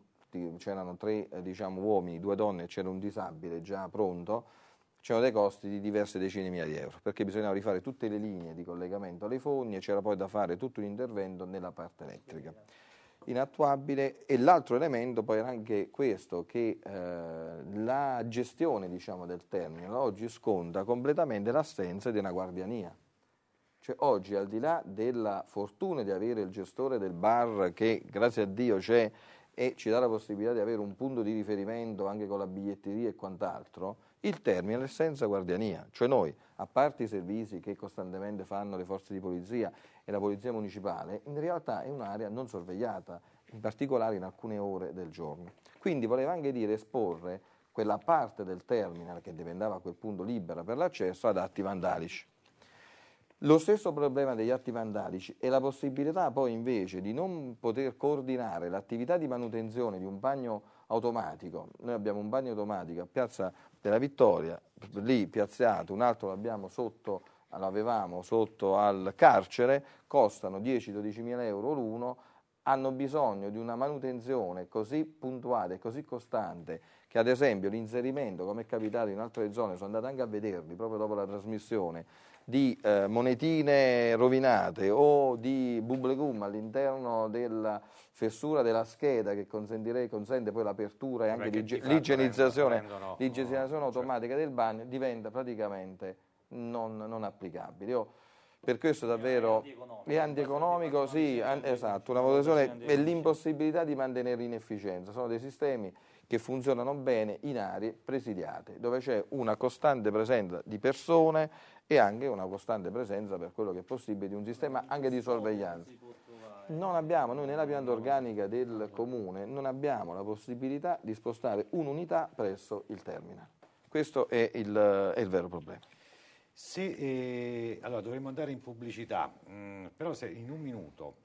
c'erano tre eh, diciamo, uomini, due donne e c'era un disabile già pronto, c'erano dei costi di diverse decine di migliaia di euro, perché bisognava rifare tutte le linee di collegamento alle fogne e c'era poi da fare tutto un intervento nella parte elettrica. Inattuabile e l'altro elemento poi era anche questo, che eh, la gestione diciamo, del terminal oggi sconta completamente l'assenza di una guardiania. Cioè, oggi, al di là della fortuna di avere il gestore del bar che grazie a Dio c'è e ci dà la possibilità di avere un punto di riferimento anche con la biglietteria e quant'altro, il terminal senza guardiania, cioè noi, a parte i servizi che costantemente fanno le forze di polizia e la polizia municipale, in realtà è un'area non sorvegliata, in particolare in alcune ore del giorno. Quindi voleva anche dire esporre quella parte del terminal che diventava a quel punto libera per l'accesso ad atti vandalici. Lo stesso problema degli atti vandalici è la possibilità poi invece di non poter coordinare l'attività di manutenzione di un bagno automatico. Noi abbiamo un bagno automatico a Piazza della vittoria, lì piazzato, un altro l'abbiamo sotto, l'avevamo sotto al carcere, costano 10-12 mila euro l'uno, hanno bisogno di una manutenzione così puntuale, così costante, che ad esempio l'inserimento, come è capitato in altre zone, sono andato anche a vederli proprio dopo la trasmissione, di eh, monetine rovinate o di bubble gum all'interno della fessura della scheda che consente poi l'apertura e anche eh, l'igienizzazione, cioè automatica del bagno diventa praticamente non, non applicabile. Io, per questo davvero è antieconomico, sì, an esatto, una valutazione è l'impossibilità di mantenere l'inefficienza, sono dei sistemi che funzionano bene in aree presidiate, dove c'è una costante presenza di persone e anche una costante presenza per quello che è possibile di un sistema anche di sorveglianza. Non abbiamo, noi nella pianta organica del comune non abbiamo la possibilità di spostare un'unità presso il terminal. Questo è il, è il vero problema. Se, eh, allora dovremmo andare in pubblicità, mh, mm, però se in un minuto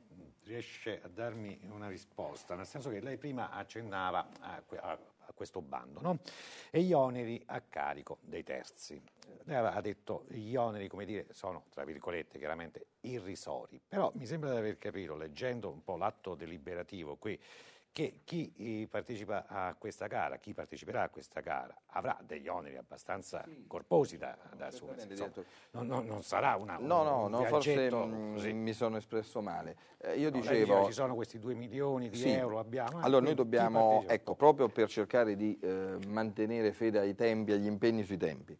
riesce a darmi una risposta, nel senso che lei prima accennava a, a questo bando, no? e gli oneri a carico dei terzi. Lei aveva detto gli oneri, come dire, sono, tra virgolette, chiaramente irrisori, però mi sembra di aver capito, leggendo un po' l'atto deliberativo qui, che chi eh, partecipa a questa gara, chi parteciperà a questa gara, avrà degli oneri abbastanza sì, corposi da, da assumere. Non, non, non, sarà una, no, un, no, un no, forse così. Mm, mi sono espresso male. Eh, io no, dicevo... Diceva, ci sono questi 2 milioni di sì. euro, abbiamo... Eh, allora noi dobbiamo, ecco, proprio per cercare di eh, mantenere fede ai tempi, agli impegni sui tempi,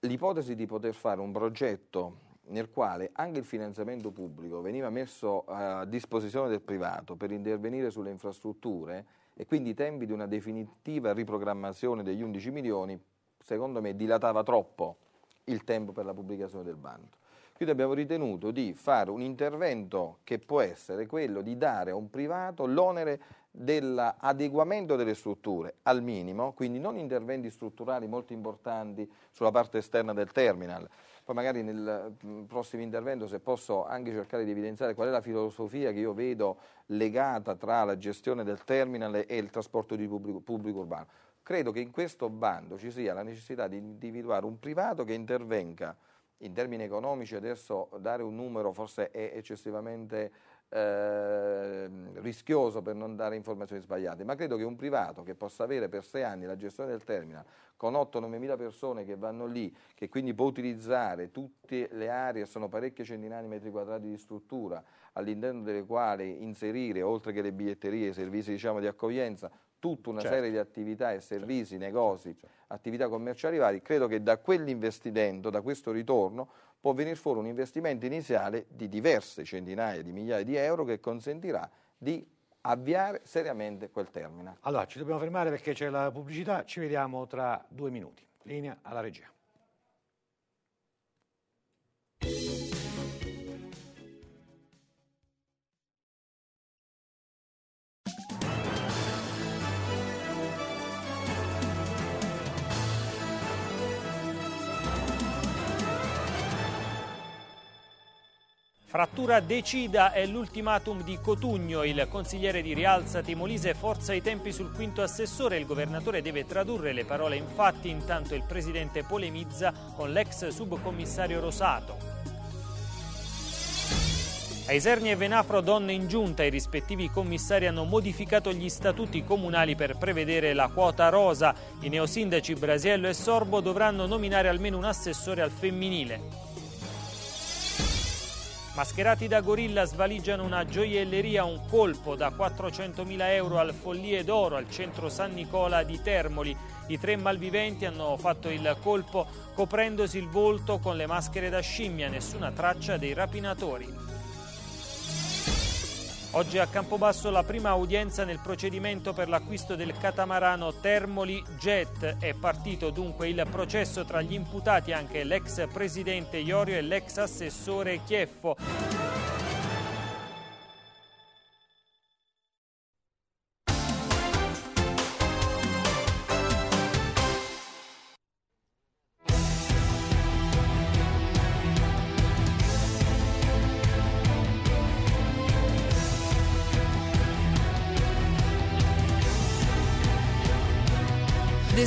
l'ipotesi di poter fare un progetto nel quale anche il finanziamento pubblico veniva messo a disposizione del privato per intervenire sulle infrastrutture e quindi i tempi di una definitiva riprogrammazione degli 11 milioni, secondo me, dilatava troppo il tempo per la pubblicazione del bando. Quindi abbiamo ritenuto di fare un intervento che può essere quello di dare a un privato l'onere dell'adeguamento delle strutture al minimo, quindi non interventi strutturali molto importanti sulla parte esterna del terminal, poi magari nel mm, prossimo intervento se posso anche cercare di evidenziare qual è la filosofia che io vedo legata tra la gestione del terminal e il trasporto di pubblico, pubblico urbano. Credo che in questo bando ci sia la necessità di individuare un privato che intervenga in termini economici adesso dare un numero forse è eccessivamente eh, rischioso per non dare informazioni sbagliate, ma credo che un privato che possa avere per sei anni la gestione del terminal con 8-9 mila persone che vanno lì, che quindi può utilizzare tutte le aree, sono parecchie centinaia di metri quadrati di struttura, all'interno delle quali inserire, oltre che le biglietterie, i servizi diciamo, di accoglienza, tutta una certo. serie di attività e certo. servizi, certo. negozi, certo. attività commerciali vari, credo che da quell'investimento, da questo ritorno, può venir fuori un investimento iniziale di diverse centinaia di migliaia di euro che consentirà di avviare seriamente quel termine. Allora, ci dobbiamo fermare perché c'è la pubblicità, ci vediamo tra due minuti. Linea alla regia. Frattura decida è l'ultimatum di Cotugno, il consigliere di Rialza Timolise forza i tempi sul quinto assessore, il governatore deve tradurre le parole infatti, intanto il presidente polemizza con l'ex subcommissario Rosato. A Isernia e Venafro donne in giunta, i rispettivi commissari hanno modificato gli statuti comunali per prevedere la quota rosa. I neosindaci Brasiello e Sorbo dovranno nominare almeno un assessore al femminile. Mascherati da gorilla svaligiano una gioielleria, un colpo da 400.000 euro al Follie d'Oro al centro San Nicola di Termoli. I tre malviventi hanno fatto il colpo coprendosi il volto con le maschere da scimmia, nessuna traccia dei rapinatori. Oggi a Campobasso la prima udienza nel procedimento per l'acquisto del catamarano Termoli Jet. È partito dunque il processo tra gli imputati anche l'ex presidente Iorio e l'ex assessore Chieffo.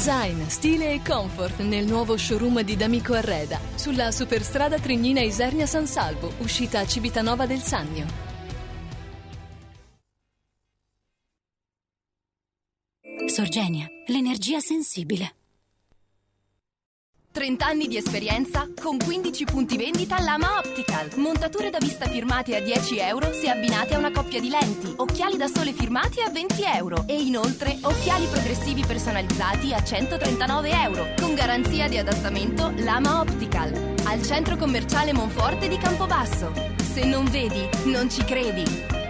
Design, stile e comfort nel nuovo showroom di D'Amico Arreda, sulla superstrada Trignina Isernia San Salvo, uscita a Civitanova del Sannio. Sorgenia, l'energia sensibile. 30 anni di esperienza con 15 punti vendita Lama Optical. Montature da vista firmate a 10 euro se abbinate a una coppia di lenti. Occhiali da sole firmati a 20 euro. E inoltre occhiali progressivi personalizzati a 139 euro. Con garanzia di adattamento Lama Optical. Al centro commerciale Monforte di Campobasso. Se non vedi, non ci credi.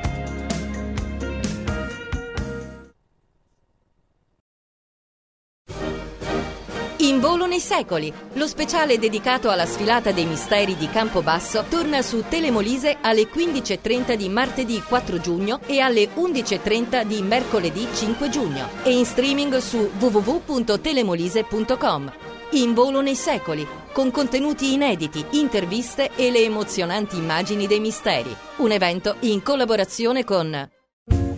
In volo nei secoli, lo speciale dedicato alla sfilata dei misteri di Campobasso torna su Telemolise alle 15.30 di martedì 4 giugno e alle 11.30 di mercoledì 5 giugno e in streaming su www.telemolise.com. In volo nei secoli, con contenuti inediti, interviste e le emozionanti immagini dei misteri. Un evento in collaborazione con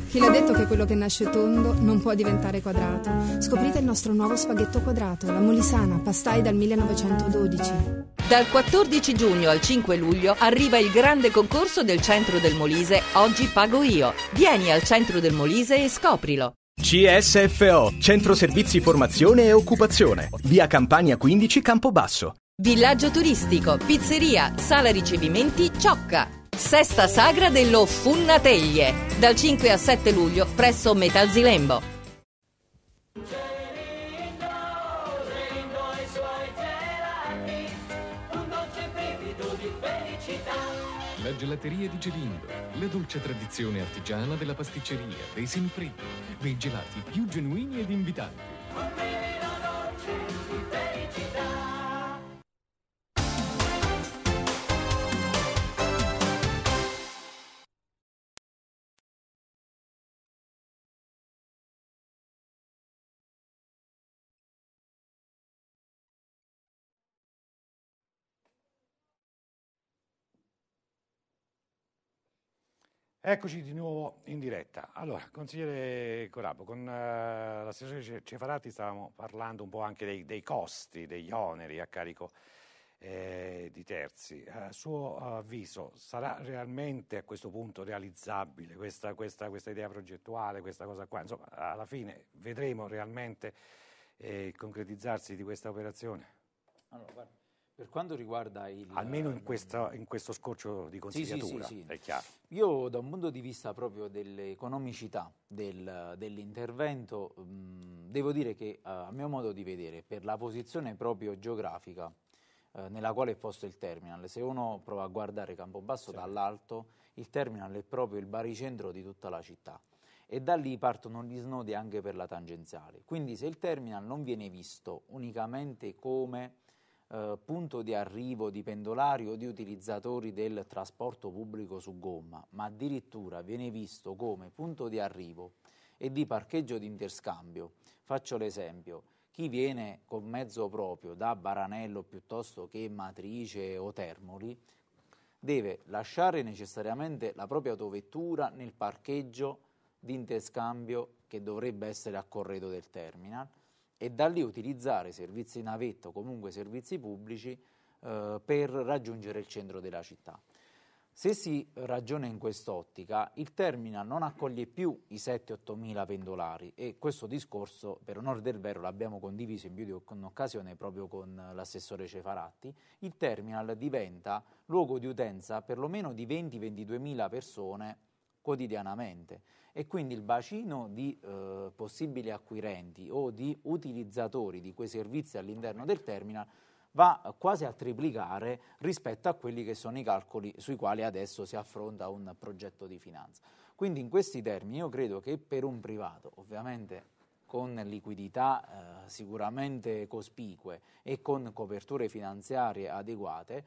chi l'ha detto che quello che nasce tondo non può diventare quadrato? Scoprite il nostro nuovo spaghetto quadrato, la Molisana, pastai dal 1912. Dal 14 giugno al 5 luglio arriva il grande concorso del centro del Molise Oggi pago io. Vieni al centro del Molise e scoprilo. CSFO, Centro Servizi Formazione e Occupazione, via Campania 15 Campobasso. Villaggio turistico, pizzeria, sala ricevimenti, ciocca. Sesta sagra dello Funnateglie, dal 5 al 7 luglio presso Metalzilembo. La gelateria di Gelindo, la dolce tradizione artigiana della pasticceria, dei semprimi, dei gelati più genuini ed invitanti. Eccoci di nuovo in diretta. Allora, consigliere Corabo, con eh, l'assessore Cefarati stavamo parlando un po' anche dei, dei costi, degli oneri a carico eh, di terzi. A suo avviso, sarà realmente a questo punto realizzabile questa, questa, questa idea progettuale, questa cosa qua? Insomma, alla fine vedremo realmente eh, il concretizzarsi di questa operazione? Allora, guarda, per quanto riguarda il... Almeno in, ehm, questa, in questo scorcio di consigliatura, sì, sì, sì, è chiaro. Io da un punto di vista proprio dell'economicità del, dell'intervento, mh, devo dire che eh, a mio modo di vedere, per la posizione proprio geografica eh, nella quale è posto il terminal, se uno prova a guardare Campobasso dall'alto, il terminal è proprio il baricentro di tutta la città e da lì partono gli snodi anche per la tangenziale. Quindi se il terminal non viene visto unicamente come eh, punto di arrivo di pendolari o di utilizzatori del trasporto pubblico su gomma, ma addirittura viene visto come punto di arrivo e di parcheggio di interscambio. Faccio l'esempio. Chi viene con mezzo proprio da Baranello piuttosto che Matrice o Termoli deve lasciare necessariamente la propria autovettura nel parcheggio di interscambio che dovrebbe essere a corredo del terminal e da lì utilizzare servizi navetto o comunque servizi pubblici eh, per raggiungere il centro della città. Se si ragiona in quest'ottica, il terminal non accoglie più i 7-8 mila pendolari e questo discorso, per onore del vero, l'abbiamo condiviso in più di un'occasione proprio con l'assessore Cefaratti, il terminal diventa luogo di utenza perlomeno di 20-22 mila persone quotidianamente e quindi il bacino di eh, possibili acquirenti o di utilizzatori di quei servizi all'interno del terminal va quasi a triplicare rispetto a quelli che sono i calcoli sui quali adesso si affronta un progetto di finanza. Quindi in questi termini io credo che per un privato, ovviamente con liquidità eh, sicuramente cospicue e con coperture finanziarie adeguate,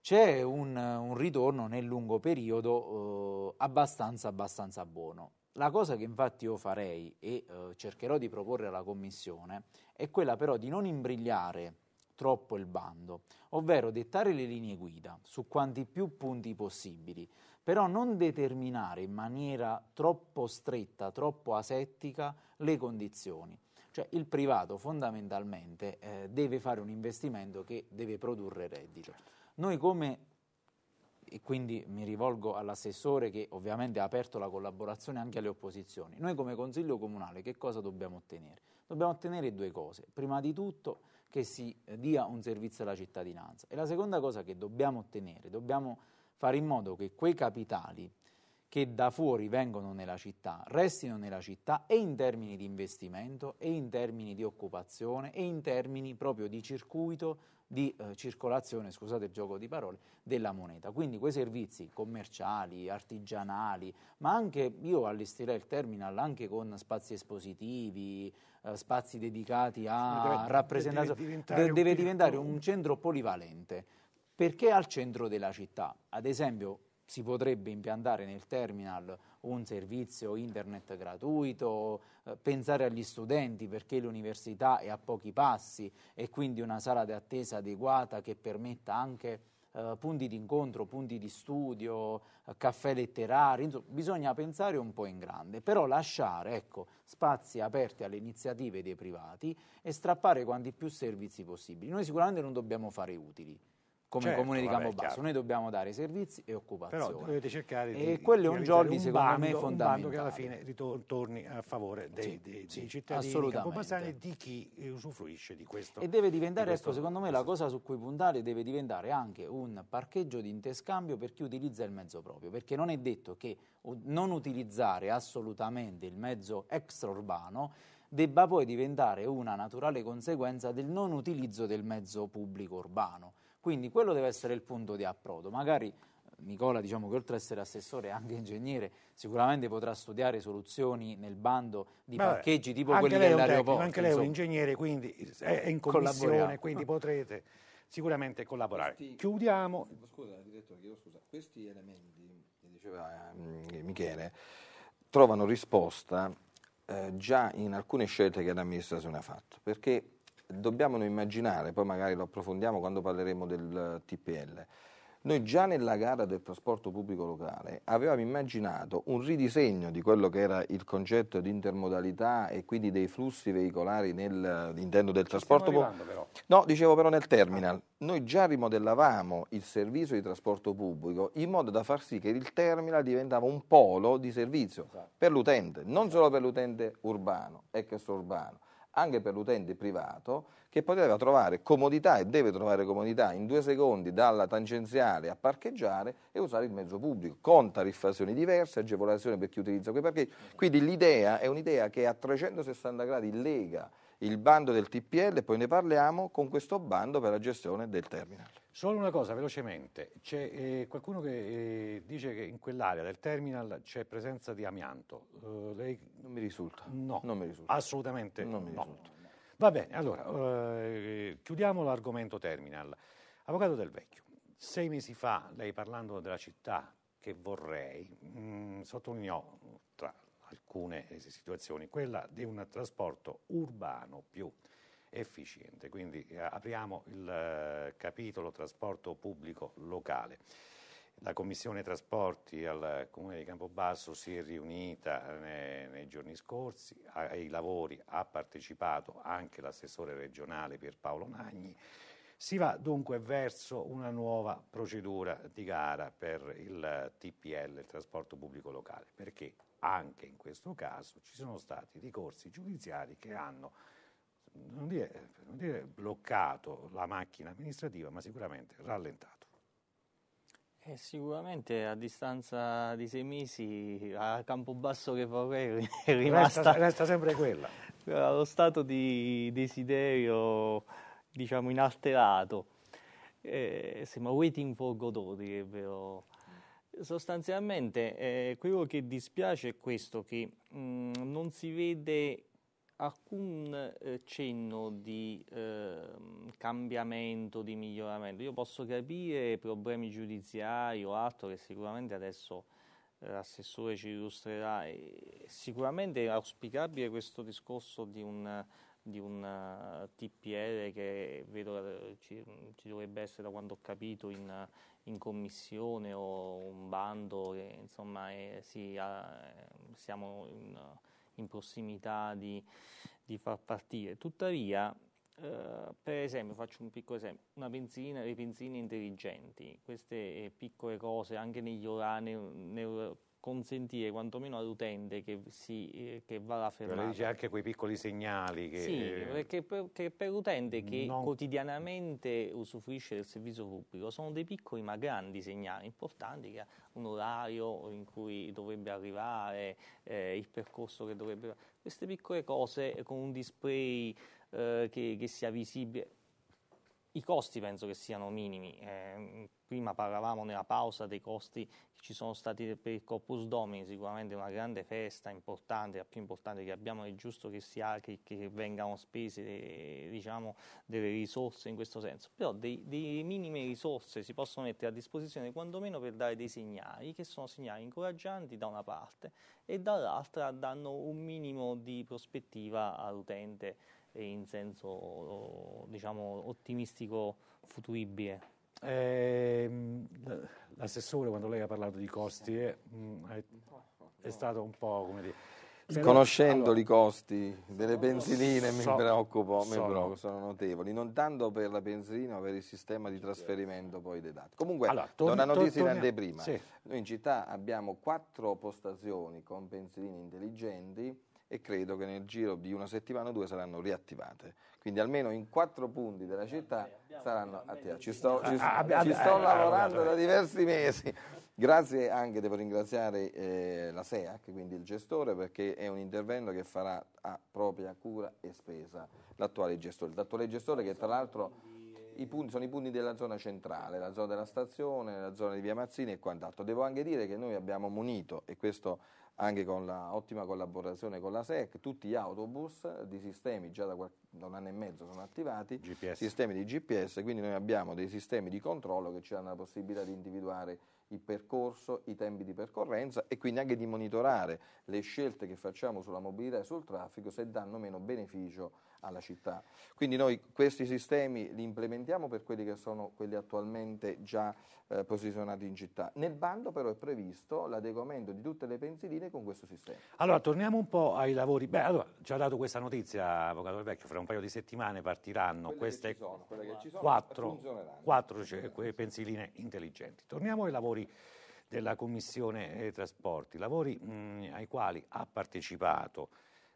c'è un, un, ritorno nel lungo periodo eh, abbastanza, abbastanza buono. La cosa che infatti io farei e eh, cercherò di proporre alla Commissione è quella però di non imbrigliare troppo il bando, ovvero dettare le linee guida su quanti più punti possibili, però non determinare in maniera troppo stretta, troppo asettica le condizioni. Cioè il privato fondamentalmente eh, deve fare un investimento che deve produrre reddito. Certo. Noi come e quindi mi rivolgo all'assessore che ovviamente ha aperto la collaborazione anche alle opposizioni. Noi come Consiglio Comunale che cosa dobbiamo ottenere? Dobbiamo ottenere due cose. Prima di tutto che si dia un servizio alla cittadinanza e la seconda cosa che dobbiamo ottenere, dobbiamo fare in modo che quei capitali che da fuori vengono nella città restino nella città e in termini di investimento e in termini di occupazione e in termini proprio di circuito di eh, circolazione, scusate il gioco di parole, della moneta. Quindi quei servizi commerciali, artigianali, ma anche io allestirei il terminal anche con spazi espositivi, eh, spazi dedicati a rappresentanza, deve diventare, deve diventare un centro polivalente perché al centro della città. Ad esempio, si potrebbe impiantare nel terminal un servizio internet gratuito, eh, pensare agli studenti perché l'università è a pochi passi e quindi una sala di attesa adeguata che permetta anche eh, punti di incontro, punti di studio, eh, caffè letterari, insomma, bisogna pensare un po' in grande, però lasciare ecco, spazi aperti alle iniziative dei privati e strappare quanti più servizi possibili. Noi sicuramente non dobbiamo fare utili, come certo, comune di Campobasso. Noi dobbiamo dare servizi e occupazione. Però dovete cercare di E quello è un jolly secondo bando, me fondamentale. Un che alla fine ritorni a favore dei, sì, dei, sì, dei cittadini campobassani e di chi eh, usufruisce di questo. E deve diventare, di ecco, questo, ecco, secondo me la cosa su cui puntare deve diventare anche un parcheggio di interscambio per chi utilizza il mezzo proprio, perché non è detto che non utilizzare assolutamente il mezzo extraurbano debba poi diventare una naturale conseguenza del non utilizzo del mezzo pubblico urbano quindi quello deve essere il punto di approdo. Magari eh, Nicola, diciamo che oltre ad essere assessore è anche ingegnere, sicuramente potrà studiare soluzioni nel bando di Vabbè, parcheggi tipo quelli dell'aeroporto. Tecnico, anche lei è un ingegnere, quindi è in commissione, quindi potrete sicuramente collaborare. Questi, Chiudiamo. Scusa, direttore, chiedo scusa. Questi elementi che diceva eh, Michele trovano risposta eh, già in alcune scelte che l'amministrazione ha fatto, perché dobbiamo immaginare, poi magari lo approfondiamo quando parleremo del eh, TPL, noi già nella gara del trasporto pubblico locale avevamo immaginato un ridisegno di quello che era il concetto di intermodalità e quindi dei flussi veicolari nel, eh, intendo del Ci trasporto pubblico. No, dicevo però nel terminal. Noi già rimodellavamo il servizio di trasporto pubblico in modo da far sì che il terminal diventava un polo di servizio esatto. per l'utente, non esatto. solo per l'utente urbano, ex urbano anche per l'utente privato che poteva trovare comodità e deve trovare comodità in due secondi dalla tangenziale a parcheggiare e usare il mezzo pubblico con tariffazioni diverse, agevolazioni per chi utilizza quei parcheggi. Quindi l'idea è un'idea che a 360 gradi lega il bando del TPL, poi ne parliamo, con questo bando per la gestione del terminal. Solo una cosa, velocemente, c'è eh, qualcuno che eh, dice che in quell'area del terminal c'è presenza di amianto. Uh, lei... Non mi risulta. No, non mi risulta. assolutamente non mi no. risulta. Va bene, allora, eh, chiudiamo l'argomento terminal. Avvocato del Vecchio, sei mesi fa lei parlando della città che vorrei, mh, mm, sottolineò tra alcune eh, situazioni quella di un trasporto urbano più efficiente. Quindi eh, apriamo il eh, capitolo trasporto pubblico locale. La Commissione Trasporti al Comune di Campobasso si è riunita eh, nei, giorni scorsi, ai lavori ha partecipato anche l'assessore regionale Pierpaolo Nagni. Si va dunque verso una nuova procedura di gara per il TPL, il trasporto pubblico locale, perché anche in questo caso ci sono stati ricorsi giudiziari che hanno non dire, non dire bloccato la macchina amministrativa, ma sicuramente rallentato. Eh, sicuramente a distanza di sei mesi a campo basso che vorrei è rimasta resta, resta sempre quella Lo stato di desiderio diciamo inalterato eh, siamo waiting for Godot direbbero sostanzialmente eh, quello che dispiace è questo che mh, mm, non si vede alcun eh, cenno di eh, cambiamento, di miglioramento. Io posso capire problemi giudiziari o altro che sicuramente adesso eh, l'assessore ci illustrerà. E sicuramente è auspicabile questo discorso di un, di un uh, che vedo ci, ci, dovrebbe essere, da quanto ho capito, in, in commissione o un bando, che, insomma è, sì, ha, ehm, siamo in... Uh, in prossimità di, di far partire. Tuttavia, Uh, per esempio, faccio un piccolo esempio, una benzina, le benzine intelligenti, queste eh, piccole cose anche negli orari neuro, consentire quantomeno all'utente che, si, eh, che va alla fermata. Però dice anche quei piccoli segnali. Che, sì, perché per, che per l'utente che non... quotidianamente usufruisce del servizio pubblico sono dei piccoli ma grandi segnali importanti che un orario in cui dovrebbe arrivare, eh, il percorso che dovrebbe... Queste piccole cose con un display eh, che, che, sia visibile... I costi penso che siano minimi eh, prima parlavamo nella pausa dei costi che ci sono stati per il Corpus Domini, sicuramente una grande festa importante, la più importante che abbiamo, è giusto che, sia, che, che vengano spese diciamo, delle risorse in questo senso, però dei, minime risorse si possono mettere a disposizione quantomeno per dare dei segnali, che sono segnali incoraggianti da una parte e dall'altra danno un minimo di prospettiva all'utente in senso diciamo, ottimistico futuribile. Eh, l'assessore, quando lei ha parlato di costi, è, mm, è stato un po' come dire. Però, allora, i costi delle pensiline so, mi preoccupo, so, mi preoccupo, sono notevoli, non tanto per la pensilina ma per il sistema di trasferimento poi dei dati. Comunque, allora, torni, una notizia torni, in anteprima, sì. noi in città abbiamo quattro postazioni con pensiline intelligenti, e credo che nel giro di una settimana o due saranno riattivate. Quindi almeno in quattro punti della città saranno attivate. Ci sto, ci, ah, ah, ci ah, sto eh, eh, lavorando eh, da diversi mesi. Grazie anche, devo ringraziare eh, la SEAC, quindi il gestore, perché è un intervento che farà a propria cura e spesa l'attuale gestore. L'attuale gestore che tra l'altro... I punti, sono i punti della zona centrale, la zona della stazione, la zona di Via Mazzini e quant'altro. Devo anche dire che noi abbiamo munito, e questo anche con l'ottima collaborazione con la SEC, tutti gli autobus di sistemi già da, da un anno e mezzo sono attivati, GPS. sistemi di GPS, quindi noi abbiamo dei sistemi di controllo che ci danno la possibilità di individuare il percorso, i tempi di percorrenza e quindi anche di monitorare le scelte che facciamo sulla mobilità e sul traffico se danno meno beneficio alla città. Quindi noi questi sistemi li implementiamo per quelli che sono quelli attualmente già eh, posizionati in città. Nel bando però è previsto l'adeguamento di tutte le pensiline con questo sistema. Allora torniamo un po' ai lavori. Beh, allora, ci ha dato questa notizia, Avvocato Vecchio, fra un paio di settimane partiranno quelle queste sono, sono, quattro, quattro cioè, pensiline intelligenti. Torniamo ai lavori della Commissione dei eh, Trasporti, lavori mh, ai quali ha partecipato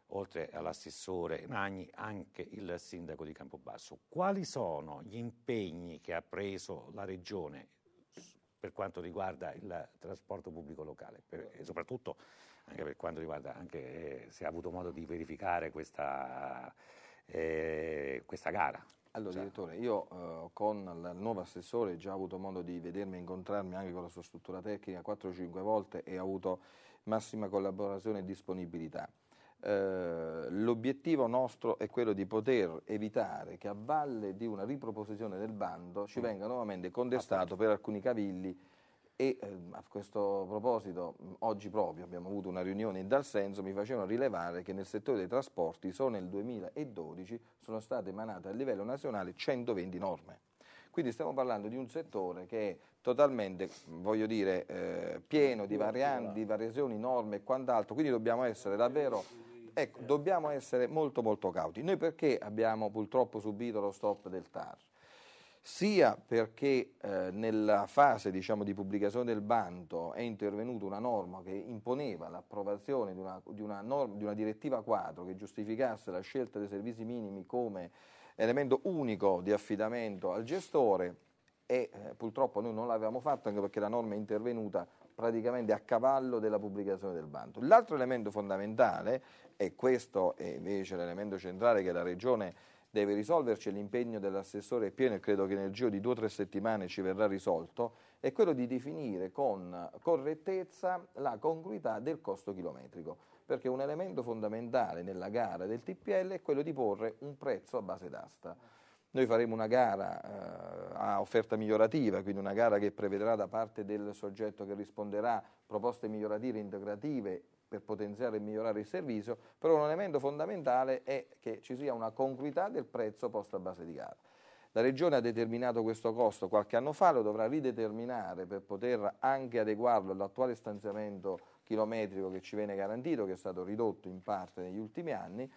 oltre all'assessore Magni, anche il sindaco di Campobasso. Quali sono gli impegni che ha preso la Regione per quanto riguarda il trasporto pubblico locale per, e soprattutto anche per quanto riguarda, anche eh, se ha avuto modo di verificare questa, eh, questa gara? Allora, cioè. direttore, io eh, con il nuovo assessore ho già avuto modo di vedermi e incontrarmi anche con la sua struttura tecnica 4-5 volte e ho avuto massima collaborazione e disponibilità. Eh, l'obiettivo nostro è quello di poter evitare che a valle di una riproposizione del bando ci mm. venga nuovamente ah, contestato certo. per alcuni cavilli e eh, a questo proposito mm, oggi proprio abbiamo avuto una riunione in tal senso, mi facevano rilevare che nel settore dei trasporti solo nel 2012 sono state emanate a livello nazionale 120 norme. Quindi stiamo parlando di un settore che è totalmente, mm, voglio dire, eh, pieno di varianti, di variazioni, norme e quant'altro, quindi dobbiamo essere davvero Ecco, dobbiamo essere molto molto cauti. Noi perché abbiamo purtroppo subito lo stop del TAR? sia perché eh, nella fase diciamo, di pubblicazione del bando è intervenuta una norma che imponeva l'approvazione di una, di, una norma, di una, direttiva quadro che giustificasse la scelta dei servizi minimi come elemento unico di affidamento al gestore e eh, purtroppo noi non l'avevamo fatto anche perché la norma è intervenuta praticamente a cavallo della pubblicazione del bando. L'altro elemento fondamentale, e questo è invece l'elemento centrale che la Regione deve risolverci, l'impegno dell'assessore è pieno e credo che nel giro di due o tre settimane ci verrà risolto, è quello di definire con correttezza la congruità del costo chilometrico, perché un elemento fondamentale nella gara del TPL è quello di porre un prezzo a base d'asta noi faremo una gara eh, a offerta migliorativa, quindi una gara che prevedrà da parte del soggetto che risponderà proposte migliorative integrative per potenziare e migliorare il servizio, però un elemento fondamentale è che ci sia una congruità del prezzo posto a base di gara. La Regione ha determinato questo costo qualche anno fa, lo dovrà rideterminare per poter anche adeguarlo all'attuale stanziamento chilometrico che ci viene garantito, che è stato ridotto in parte negli ultimi anni,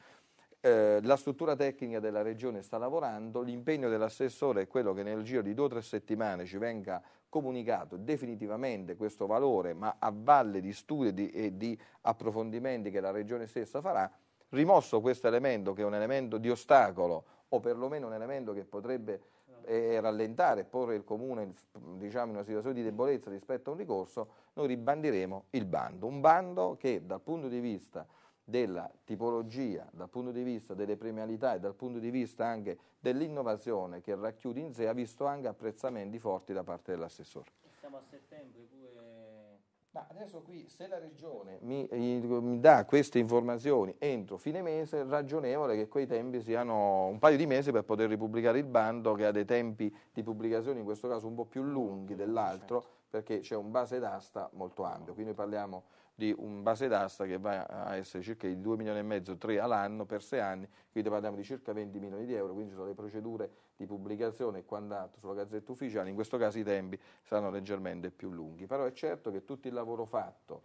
eh, la struttura tecnica della Regione sta lavorando, l'impegno dell'assessore è quello che nel giro di due o tre settimane ci venga comunicato definitivamente questo valore, ma a valle di studi di, e di approfondimenti che la Regione stessa farà, rimosso questo elemento che è un elemento di ostacolo o perlomeno un elemento che potrebbe eh, rallentare e porre il Comune diciamo, in una situazione di debolezza rispetto a un ricorso, noi ribandiremo il bando, un bando che dal punto di vista della tipologia dal punto di vista delle premialità e dal punto di vista anche dell'innovazione che racchiude in sé ha visto anche apprezzamenti forti da parte dell'assessore. Siamo a settembre pure... Ma adesso qui se la Regione mi, mi, dà queste informazioni entro fine mese è ragionevole che quei tempi siano un paio di mesi per poter ripubblicare il bando che ha dei tempi di pubblicazione in questo caso un po' più lunghi dell'altro certo. perché c'è un base d'asta molto ampio, quindi parliamo di un base d'asta che va a essere circa di 2 milioni e mezzo, 3 all'anno per 6 anni, quindi parliamo di circa 20 milioni di euro, quindi ci sono le procedure di pubblicazione e quant'altro sulla gazzetta ufficiale, in questo caso i tempi saranno leggermente più lunghi, però è certo che tutto il lavoro fatto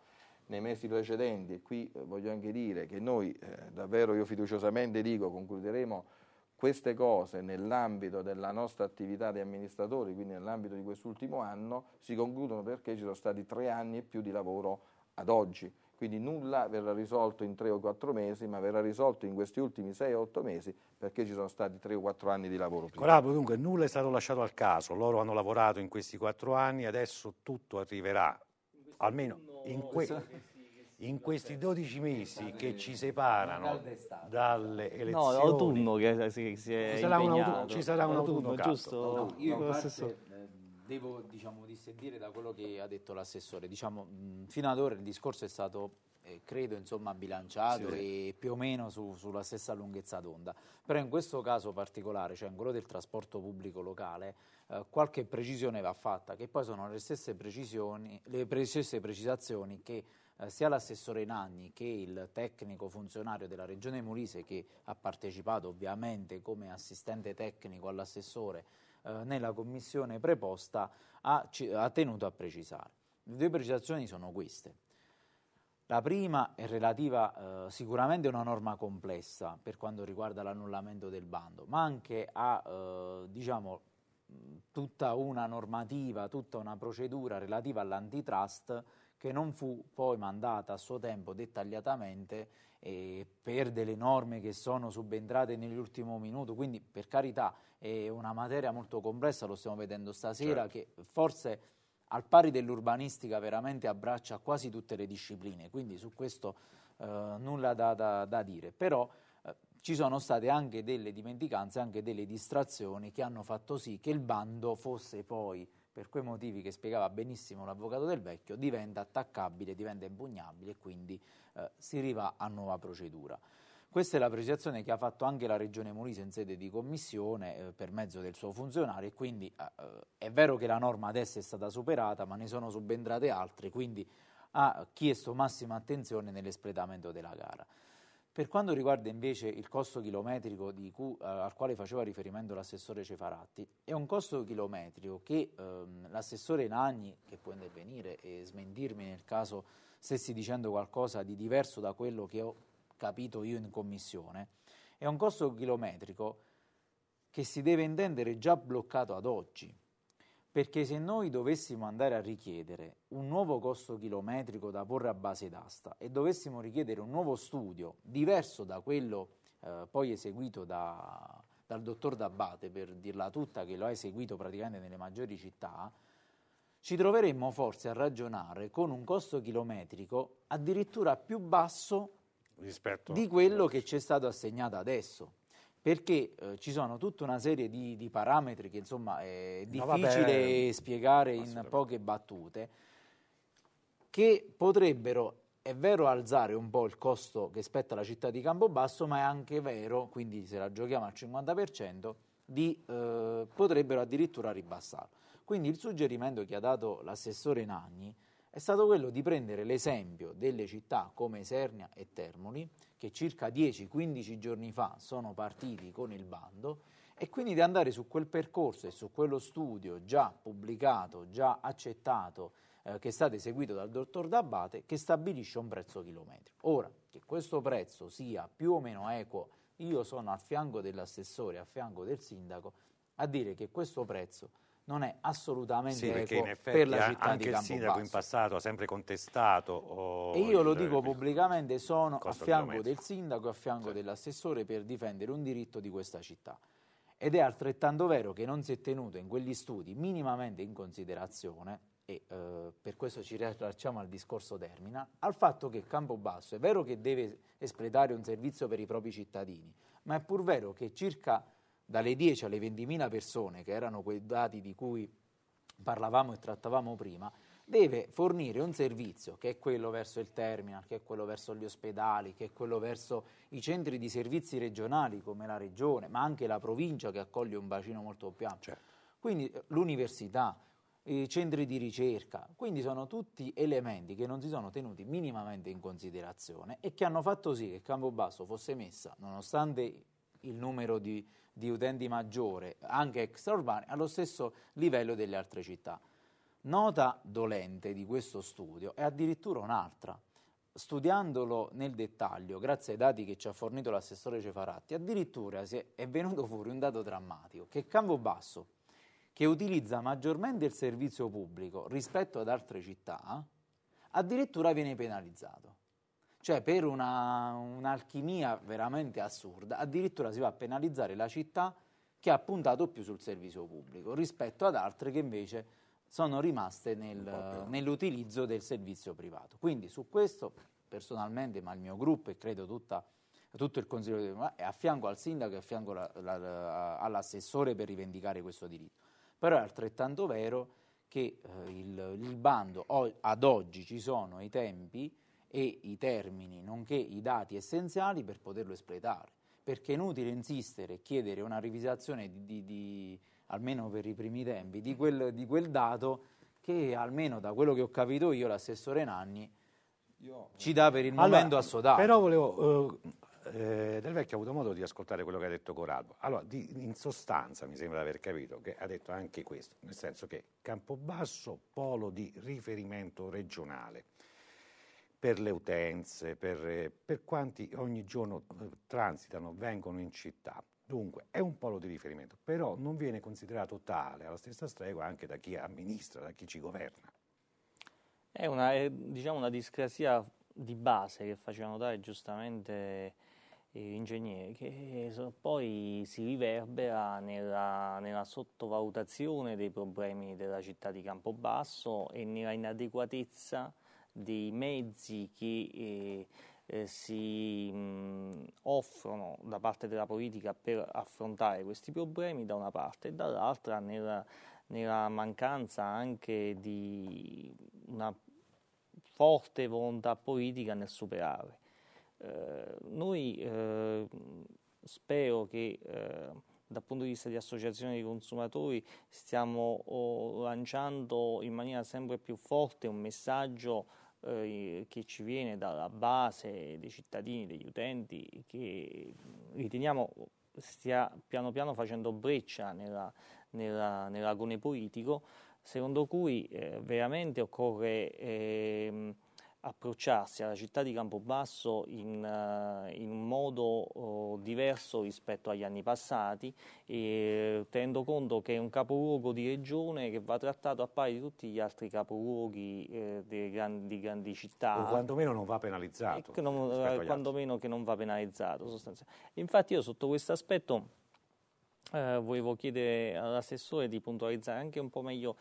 nei mesi precedenti, e qui eh, voglio anche dire che noi eh, davvero io fiduciosamente dico concluderemo queste cose nell'ambito della nostra attività di amministratori, quindi nell'ambito di quest'ultimo anno, si concludono perché ci sono stati tre anni e più di lavoro ad oggi, quindi nulla verrà risolto in tre o quattro mesi, ma verrà risolto in questi ultimi sei o otto mesi perché ci sono stati tre o quattro anni di lavoro. Corabro, dunque, nulla è stato lasciato al caso, loro hanno lavorato in questi quattro anni, adesso tutto arriverà, in almeno in, que- che in questi dodici mesi che, ci separano dalle elezioni. No, autunno che si, si è ci sarà impegnato. un autunno, ci sarà un autunno, autunno giusto? No, io no, in parte, devo diciamo, dissentire da quello che ha detto l'assessore. Diciamo, mh, fino ad ora il discorso è stato eh, credo insomma bilanciato sì. e più o meno su, sulla stessa lunghezza d'onda però in questo caso particolare cioè in quello del trasporto pubblico locale eh, qualche precisione va fatta che poi sono le stesse, le stesse precisazioni che eh, sia l'assessore Nanni che il tecnico funzionario della regione Molise che ha partecipato ovviamente come assistente tecnico all'assessore eh, nella commissione preposta ha, ha tenuto a precisare. Le due precisazioni sono queste. La prima è relativa eh, sicuramente a una norma complessa per quanto riguarda l'annullamento del bando, ma anche a eh, diciamo, tutta una normativa, tutta una procedura relativa all'antitrust che non fu poi mandata a suo tempo dettagliatamente eh, per delle norme che sono subentrate nell'ultimo minuto, quindi per carità è una materia molto complessa, lo stiamo vedendo stasera, certo. che forse al pari dell'urbanistica veramente abbraccia quasi tutte le discipline, quindi su questo eh, nulla da, da, da, dire, però eh, ci sono state anche delle dimenticanze, anche delle distrazioni che hanno fatto sì che il bando fosse poi per quei motivi che spiegava benissimo l'avvocato del vecchio, diventa attaccabile, diventa impugnabile e quindi eh, si arriva a nuova procedura. Questa è la precisazione che ha fatto anche la Regione Molise in sede di commissione eh, per mezzo del suo funzionario e quindi eh, eh, è vero che la norma adesso è stata superata ma ne sono subentrate altre, quindi ha chiesto massima attenzione nell'espletamento della gara. Per quanto riguarda invece il costo chilometrico cui, eh, al quale faceva riferimento l'assessore Cefaratti, è un costo chilometrico che ehm, l'assessore Nagni, che può intervenire e smentirmi nel caso stessi dicendo qualcosa di diverso da quello che ho capito io in commissione, è un costo chilometrico che si deve intendere già bloccato ad oggi, perché se noi dovessimo andare a richiedere un nuovo costo chilometrico da porre a base d'asta e dovessimo richiedere un nuovo studio diverso da quello eh, poi eseguito da, dal dottor D'Abbate, per dirla tutta, che lo ha eseguito praticamente nelle maggiori città, ci troveremmo forse a ragionare con un costo chilometrico addirittura più basso Rispetto di quello che ci è stato assegnato adesso perché eh, ci sono tutta una serie di, di parametri che insomma è difficile vabbè, spiegare in poche battute, che potrebbero, è vero, alzare un po' il costo che spetta la città di Campobasso, ma è anche vero, quindi se la giochiamo al 50%, di, eh, potrebbero addirittura ribassarlo. Quindi il suggerimento che ha dato l'assessore Nagni è stato quello di prendere l'esempio delle città come Esernia e Termoli, che circa 10-15 giorni fa sono partiti con il bando, e quindi di andare su quel percorso e su quello studio già pubblicato, già accettato, eh, che è stato eseguito dal dottor D'Abate, che stabilisce un prezzo chilometrico. Ora, che questo prezzo sia più o meno equo, io sono a fianco dell'assessore, a fianco del sindaco, a dire che questo prezzo non è assolutamente sì, perché per la città anche il sindaco in passato ha sempre contestato oh, e io il, lo dico pubblicamente sono a fianco del sindaco e a fianco sì. dell'assessore per difendere un diritto di questa città ed è altrettanto vero che non si è tenuto in quegli studi minimamente in considerazione e eh, per questo ci riallacciamo al discorso termina, al fatto che Campobasso è vero che deve espletare un servizio per i propri cittadini, ma è pur vero che circa dalle 10 alle 20.000 persone, che erano quei dati di cui parlavamo e trattavamo prima, deve fornire un servizio che è quello verso il terminal, che è quello verso gli ospedali, che è quello verso i centri di servizi regionali come la regione, ma anche la provincia che accoglie un bacino molto più ampio. Certo. Quindi eh, l'università, i centri di ricerca, quindi sono tutti elementi che non si sono tenuti minimamente in considerazione e che hanno fatto sì che Campobasso fosse messa, nonostante il numero di di utenti maggiore, anche extraurbani, allo stesso livello delle altre città. Nota dolente di questo studio è addirittura un'altra. Studiandolo nel dettaglio, grazie ai dati che ci ha fornito l'assessore Cefaratti, addirittura è venuto fuori un dato drammatico, che Campobasso, che utilizza maggiormente il servizio pubblico rispetto ad altre città, addirittura viene penalizzato. Cioè per una, un'alchimia veramente assurda, addirittura si va a penalizzare la città che ha puntato più sul servizio pubblico rispetto ad altre che invece sono rimaste nel, nell'utilizzo del servizio privato. Quindi su questo personalmente, ma il mio gruppo e credo tutta, tutto il Consiglio di è a fianco al sindaco e a fianco la, la, all'assessore per rivendicare questo diritto. Però è altrettanto vero che eh, il, il, bando o, ad oggi ci sono i tempi e i termini, nonché i dati essenziali per poterlo espletare. Perché è inutile insistere e chiedere una rivisazione di, di, di, almeno per i primi tempi, di quel, di quel dato che almeno da quello che ho capito io, l'assessore Nanni, io... ci dà per il allora, momento assodato. Però volevo, eh, eh, Del Vecchio ha avuto modo di ascoltare quello che ha detto Coralbo. Allora, di, in sostanza mi sembra di aver capito che ha detto anche questo, nel senso che Campobasso, polo di riferimento regionale per le utenze, per, per quanti ogni giorno eh, transitano, vengono in città. Dunque è un polo di riferimento, però non viene considerato tale alla stessa stregua anche da chi amministra, da chi ci governa. È una, è, diciamo, una discrasia di base che faceva notare giustamente eh, gli ingegneri, che eh, poi si riverbera nella, nella, sottovalutazione dei problemi della città di Campobasso e nella inadeguatezza dei mezzi che eh, eh, si mh, offrono da parte della politica per affrontare questi problemi da una parte e dall'altra nella, nella mancanza anche di una forte volontà politica nel superare. Eh, noi eh, spero che eh, dal punto di vista di associazione di consumatori stiamo oh, lanciando in maniera sempre più forte un messaggio eh, che ci viene dalla base dei cittadini, degli utenti, che riteniamo stia piano piano facendo breccia nella, nella, nell'agone politico, secondo cui eh, veramente occorre eh, approcciarsi alla città di Campobasso in, uh, in un modo uh, diverso rispetto agli anni passati, e, tenendo conto che è un capoluogo di regione che va trattato a pari di tutti gli altri capoluoghi eh, di, grandi, grandi, città. O quantomeno non va penalizzato. Che non, eh, quantomeno che non va penalizzato, sostanzialmente. Infatti io sotto questo aspetto... Eh, volevo chiedere all'assessore di puntualizzare anche un po' meglio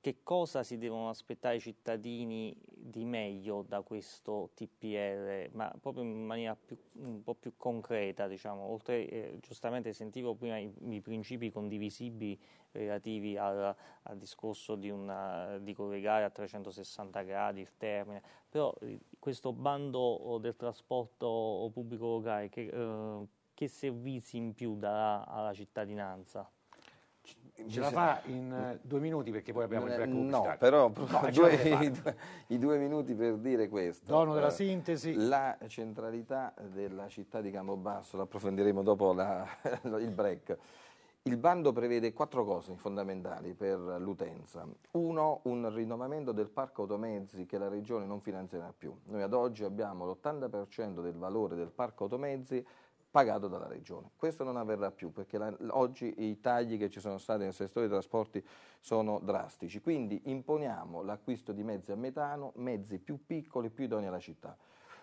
che cosa si devono aspettare i cittadini di meglio da questo TPR, ma proprio in maniera più, un po' più concreta, diciamo. oltre eh, giustamente sentivo prima i, i principi condivisibili relativi al, al discorso di, una, di, collegare a 360 gradi il termine, però eh, questo bando del trasporto pubblico locale che, eh, che servizi in più darà alla cittadinanza? Ce la fa in eh, due minuti perché poi abbiamo il break No, però no, due, i, due, i, due, minuti per dire questo. Dono della sintesi. La centralità della città di Campobasso, l'approfondiremo dopo la, il break. Il bando prevede quattro cose fondamentali per l'utenza. Uno, un rinnovamento del parco automezzi che la Regione non finanzierà più. Noi ad oggi abbiamo l'80% del valore del parco automezzi pagato dalla Regione. Questo non avverrà più perché la, oggi i tagli che ci sono stati nel settore dei trasporti sono drastici, quindi imponiamo l'acquisto di mezzi a metano, mezzi più piccoli, più idonei alla città.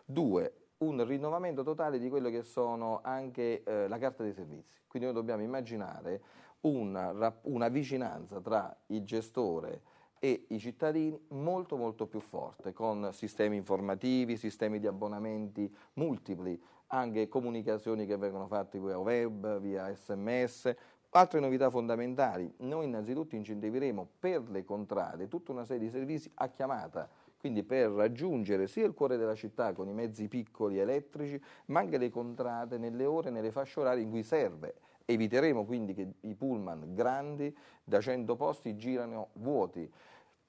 Due, un rinnovamento totale di quello che sono anche eh, la carta dei servizi. Quindi noi dobbiamo immaginare una, una vicinanza tra il gestore e i cittadini molto molto più forte con sistemi informativi, sistemi di abbonamenti multipli anche comunicazioni che vengono fatte via web, via sms. Altre novità fondamentali, noi innanzitutto incentiveremo per le contrade tutta una serie di servizi a chiamata, quindi per raggiungere sia il cuore della città con i mezzi piccoli elettrici, ma anche le contrade nelle ore, nelle fasce orarie in cui serve. Eviteremo quindi che i pullman grandi da 100 posti girano vuoti.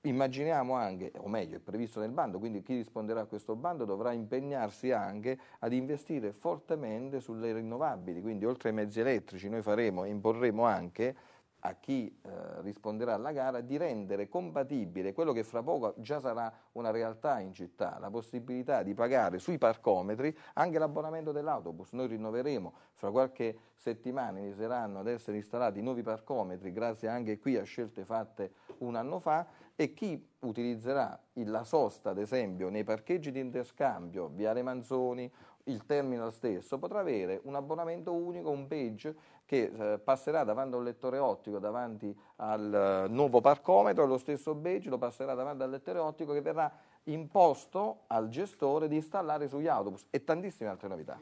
Immaginiamo anche, o meglio, è previsto nel bando, quindi chi risponderà a questo bando dovrà impegnarsi anche ad investire fortemente sulle rinnovabili, quindi oltre ai mezzi elettrici noi faremo e imporremo anche a chi eh, risponderà alla gara di rendere compatibile quello che fra poco già sarà una realtà in città, la possibilità di pagare sui parcometri anche l'abbonamento dell'autobus. Noi rinnoveremo, fra qualche settimana inizieranno ad essere installati nuovi parcometri, grazie anche qui a scelte fatte un anno fa e chi utilizzerà la sosta, ad esempio, nei parcheggi di interscambio, Viale Manzoni, il terminal stesso, potrà avere un abbonamento unico, un page che eh, passerà davanti a un lettore ottico, davanti al eh, nuovo parcometro, lo stesso page lo passerà davanti al lettore ottico che verrà imposto al gestore di installare sugli autobus e tantissime altre novità.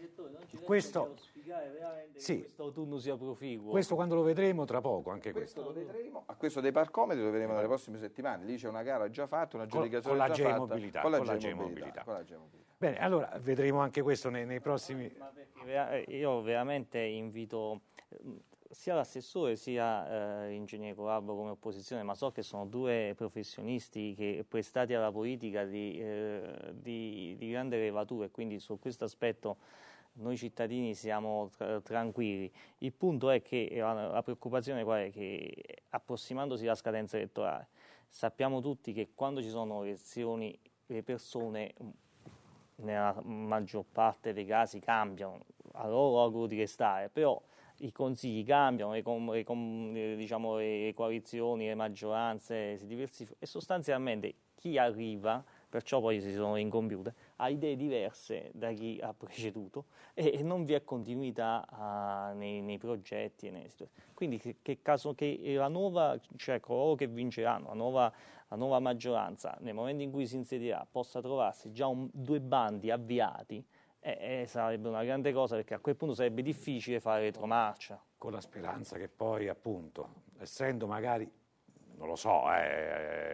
Questo verificare veramente sì. che questo autunno sia proficuo. Questo quando lo vedremo tra poco, anche questo. questo. lo vedremo, a questo dei parcometri lo vedremo nelle prossime settimane. Lì c'è una gara già fatta, una giudicazione con, con già fatta. Con la, con G-mobilità. Con la G-mobilità. Bene, allora vedremo anche questo nei, nei prossimi... Eh, io veramente invito sia l'assessore sia eh, l'ingegnere Coralbo come opposizione, ma so che sono due professionisti che prestati alla politica di, eh, di, di grande levatura e quindi su questo aspetto noi cittadini siamo tranquilli. Il punto è che eh, la, preoccupazione qual è? Che approssimandosi la scadenza elettorale, sappiamo tutti che quando ci sono elezioni le persone mm, nella maggior parte dei casi cambiano, a loro auguro di restare, però i consigli cambiano, le, com, le, com, le, diciamo, le coalizioni, le maggioranze si diversificano e sostanzialmente chi arriva, perciò poi si sono in ha idee diverse da chi ha preceduto e, e non vi è continuità uh, nei, nei, progetti. Nei Quindi che, che, caso che la nuova, cioè coloro che vinceranno, la nuova, la nuova maggioranza, nel momento in cui si insedierà, possa trovarsi già un, due bandi avviati, eh, eh, sarebbe una grande cosa perché a quel punto sarebbe difficile fare retromarcia. Con la speranza che poi, appunto, essendo magari non lo so, eh,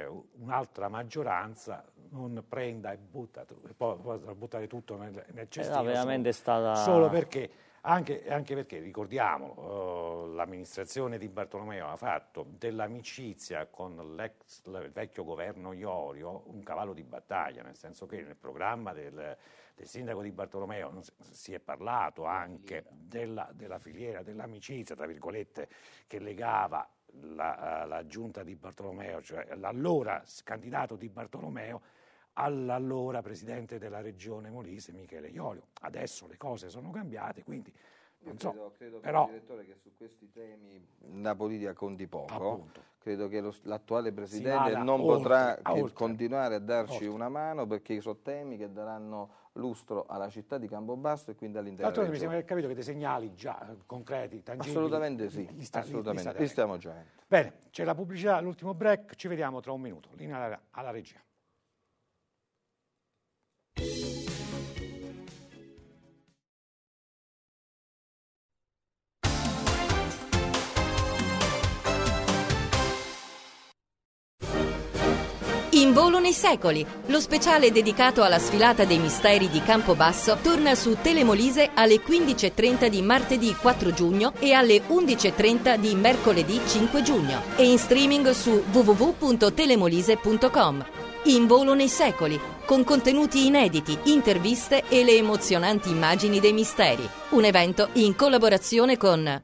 eh, un'altra maggioranza non prenda e butta, e poi, poi buttare tutto nel, nel eh, cestino. Solo, stata... solo, perché, anche, anche perché, ricordiamolo, eh, l'amministrazione di Bartolomeo ha fatto dell'amicizia con il vecchio governo Iorio un cavallo di battaglia, nel senso che nel programma del, del sindaco di Bartolomeo si è parlato anche della, della filiera dell'amicizia, tra virgolette, che legava la, eh, la giunta di Bartolomeo, cioè l'allora candidato di Bartolomeo all'allora presidente della regione Molise Michele Iorio. Adesso le cose sono cambiate, quindi non so, credo, credo però, direttore che su questi temi la politica conti poco. Appunto. Credo che lo, l'attuale presidente non oltre, potrà oltre, continuare a darci oltre. una mano perché sono temi che daranno lustro alla città di Campobasso e quindi all'intera D'altronde mi sembra di capito che dei segnali già eh, concreti, tangibili. Assolutamente sì, li, sta, assolutamente, li, li, li stiamo già. Bene, c'è la pubblicità, l'ultimo break, ci vediamo tra un minuto. Linea alla, alla regia. In volo nei secoli, lo speciale dedicato alla sfilata dei misteri di Campobasso torna su Telemolise alle 15.30 di martedì 4 giugno e alle 11.30 di mercoledì 5 giugno e in streaming su www.telemolise.com. In volo nei secoli, con contenuti inediti, interviste e le emozionanti immagini dei misteri. Un evento in collaborazione con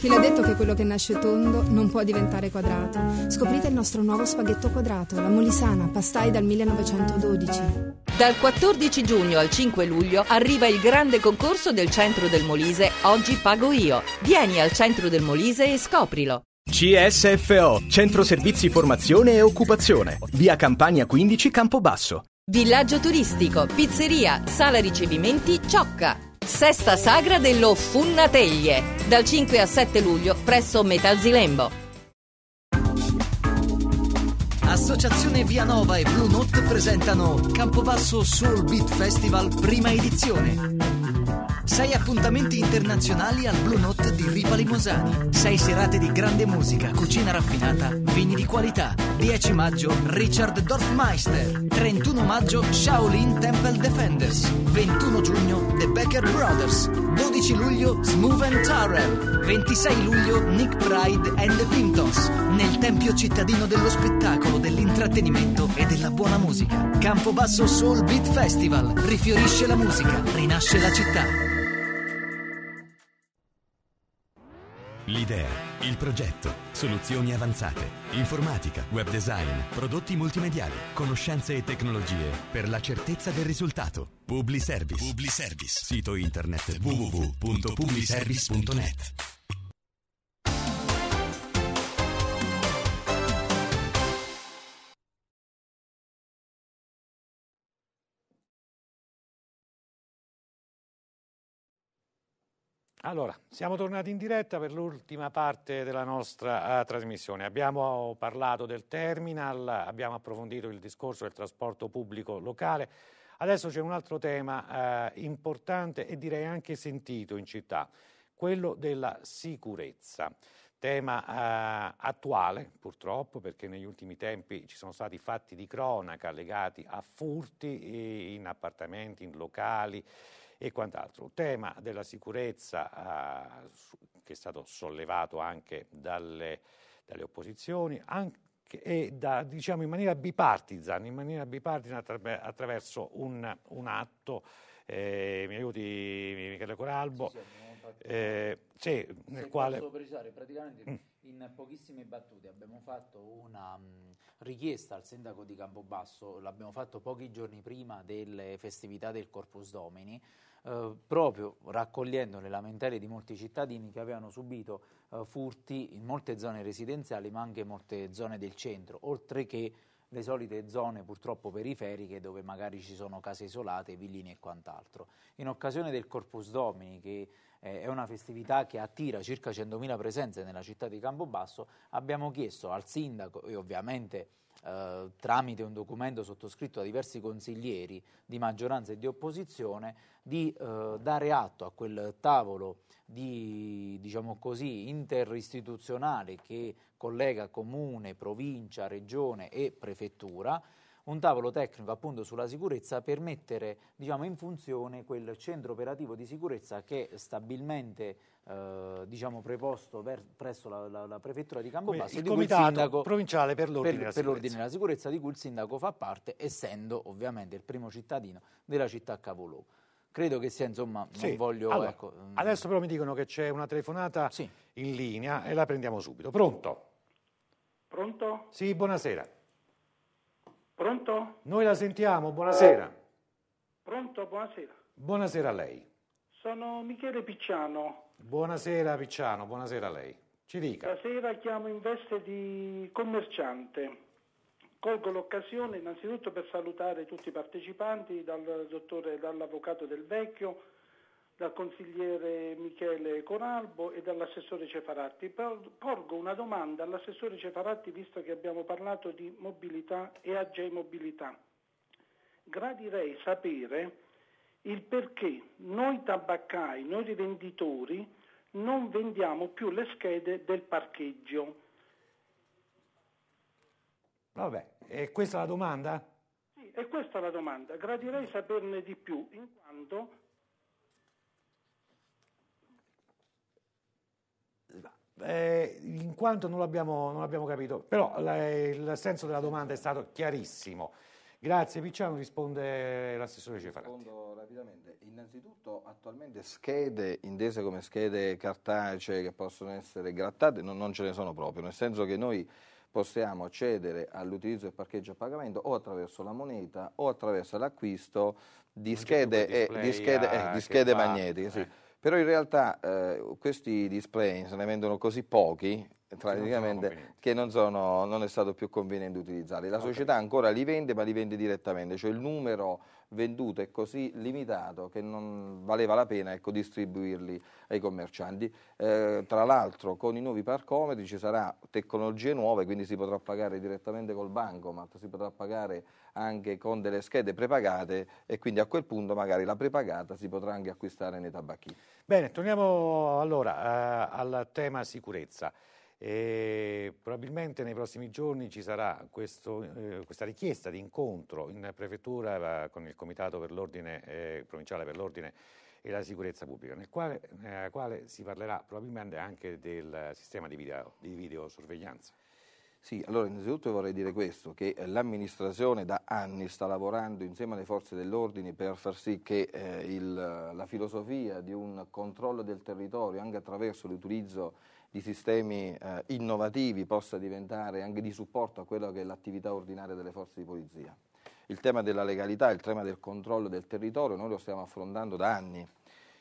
chi l'ha detto che quello che nasce tondo non può diventare quadrato? Scoprite il nostro nuovo spaghetto quadrato, la Molisana, pastai dal 1912. Dal 14 giugno al 5 luglio arriva il grande concorso del centro del Molise Oggi pago io. Vieni al centro del Molise e scoprilo. CSFO, Centro Servizi Formazione e Occupazione, via Campania 15 Campobasso. Villaggio turistico, pizzeria, sala ricevimenti, ciocca. Sesta sagra dello Funnateglie, dal 5 al 7 luglio presso Metalzilembo. Associazione Vianova e Blue Note presentano Campobasso Soul Beat Festival prima edizione. 6 appuntamenti internazionali al Blue Note di Ripa Limosani. 6 serate di grande musica, cucina raffinata, vini di qualità. 10 maggio Richard Dorfmeister. 31 maggio Shaolin Temple Defenders. 21 giugno The Becker Brothers. 12 luglio Smooth and Tarrell. 26 luglio Nick Pride and the Pintons. Nel tempio cittadino dello spettacolo, dell'intrattenimento e della buona musica. Campobasso Soul Beat Festival. Rifiorisce la musica, rinasce la città. l'idea, il progetto, soluzioni avanzate, informatica, web design, prodotti multimediali, conoscenze e tecnologie per la certezza del risultato. Publi Service. Publi Service. Sito internet www.publiservice.net. Allora, siamo tornati in diretta per l'ultima parte della nostra uh, trasmissione. Abbiamo parlato del terminal, abbiamo approfondito il discorso del trasporto pubblico locale. Adesso c'è un altro tema uh, importante e direi anche sentito in città, quello della sicurezza. Tema uh, attuale, purtroppo, perché negli ultimi tempi ci sono stati fatti di cronaca legati a furti in appartamenti, in locali, e quant'altro. Il tema della sicurezza eh, che è stato sollevato anche dalle, dalle opposizioni anche, e da, diciamo, in maniera bipartisan, in maniera bipartisan attraverso un, un atto, eh, mi aiuti Michele Coralbo, sì, sì, eh, sì, nel quale... Posso precisare, praticamente... Mm in pochissime battute abbiamo fatto una um, richiesta al sindaco di Campobasso, l'abbiamo fatto pochi giorni prima delle festività del Corpus Domini, eh, proprio raccogliendo le lamentele di molti cittadini che avevano subito eh, furti in molte zone residenziali ma anche in molte zone del centro, oltre che le solite zone purtroppo periferiche dove magari ci sono case isolate, villini e quant'altro. In occasione del Corpus Domini che eh, è una festività che attira circa 100.000 presenze nella città di Campobasso, abbiamo chiesto al sindaco e ovviamente eh, tramite un documento sottoscritto da diversi consiglieri di maggioranza e di opposizione di eh, dare atto a quel tavolo di, diciamo così, interistituzionale che collega comune, provincia, regione e prefettura un tavolo tecnico appunto sulla sicurezza per mettere diciamo, in funzione quel centro operativo di sicurezza che è stabilmente eh, diciamo, preposto per, presso la, la, la, prefettura di Campobasso il di comitato sindaco, provinciale per l'ordine, per, per l'ordine e sicurezza di cui il sindaco fa parte essendo ovviamente il primo cittadino della città capoluogo. Credo che sia, insomma, sì. non voglio... Allora, ecco, mm. adesso però mi dicono che c'è una telefonata sì. in linea e la prendiamo subito. Pronto? Pronto? Sì, buonasera. Pronto? Noi la sentiamo, buonasera. Pronto, buonasera. Buonasera a lei. Sono Michele Picciano. Buonasera Picciano, buonasera a lei. Ci dica. Stasera chiamo in veste di commerciante. Colgo l'occasione innanzitutto per salutare tutti i partecipanti, dal dottore, dall'avvocato del vecchio dal consigliere Michele Coralbo e dall'assessore Cefaratti. Porgo una domanda all'assessore Cefaratti visto che abbiamo parlato di mobilità e AG mobilità. Gradirei sapere il perché noi tabaccai, noi rivenditori, non vendiamo più le schede del parcheggio. Vabbè, è questa la domanda? Sì, è questa la domanda. Gradirei saperne di più, in quanto eh, in quanto non l'abbiamo, non l'abbiamo capito, però la, il senso della domanda è stato chiarissimo. Grazie Picciano, risponde l'assessore Cefaratti. Rispondo rapidamente. Innanzitutto attualmente schede intese come schede cartacee che possono essere grattate non, non ce ne sono proprio, nel senso che noi possiamo accedere all'utilizzo del parcheggio a pagamento o attraverso la moneta o attraverso l'acquisto di non schede, eh, di schede, eh, di schede magnetiche. Sì. Eh. Però in realtà eh, questi display se ne vendono così pochi praticamente che non, sono, non, è stato più conveniente utilizzarli. La okay. società ancora li vende, ma li vende direttamente, cioè il numero venduto è così limitato che non valeva la pena ecco, distribuirli ai commercianti. Eh, tra l'altro con i nuovi parcometri ci saranno tecnologie nuove, quindi si potrà pagare direttamente col bancomat, si potrà pagare anche con delle schede prepagate e quindi a quel punto magari la prepagata si potrà anche acquistare nei tabacchini. Bene, torniamo allora eh, al tema sicurezza. E probabilmente nei prossimi giorni ci sarà questo, eh, questa richiesta di incontro in prefettura eh, con il Comitato per eh, Provinciale per l'Ordine e la Sicurezza Pubblica, nel quale, nella quale si parlerà probabilmente anche del sistema di, video, di videosorveglianza. Sì, allora innanzitutto vorrei dire questo, che l'amministrazione da anni sta lavorando insieme alle forze dell'ordine per far sì che eh, il, la filosofia di un controllo del territorio anche attraverso l'utilizzo di sistemi eh, innovativi possa diventare anche di supporto a quella che è l'attività ordinaria delle forze di polizia. Il tema della legalità, il tema del controllo del territorio, noi lo stiamo affrontando da anni.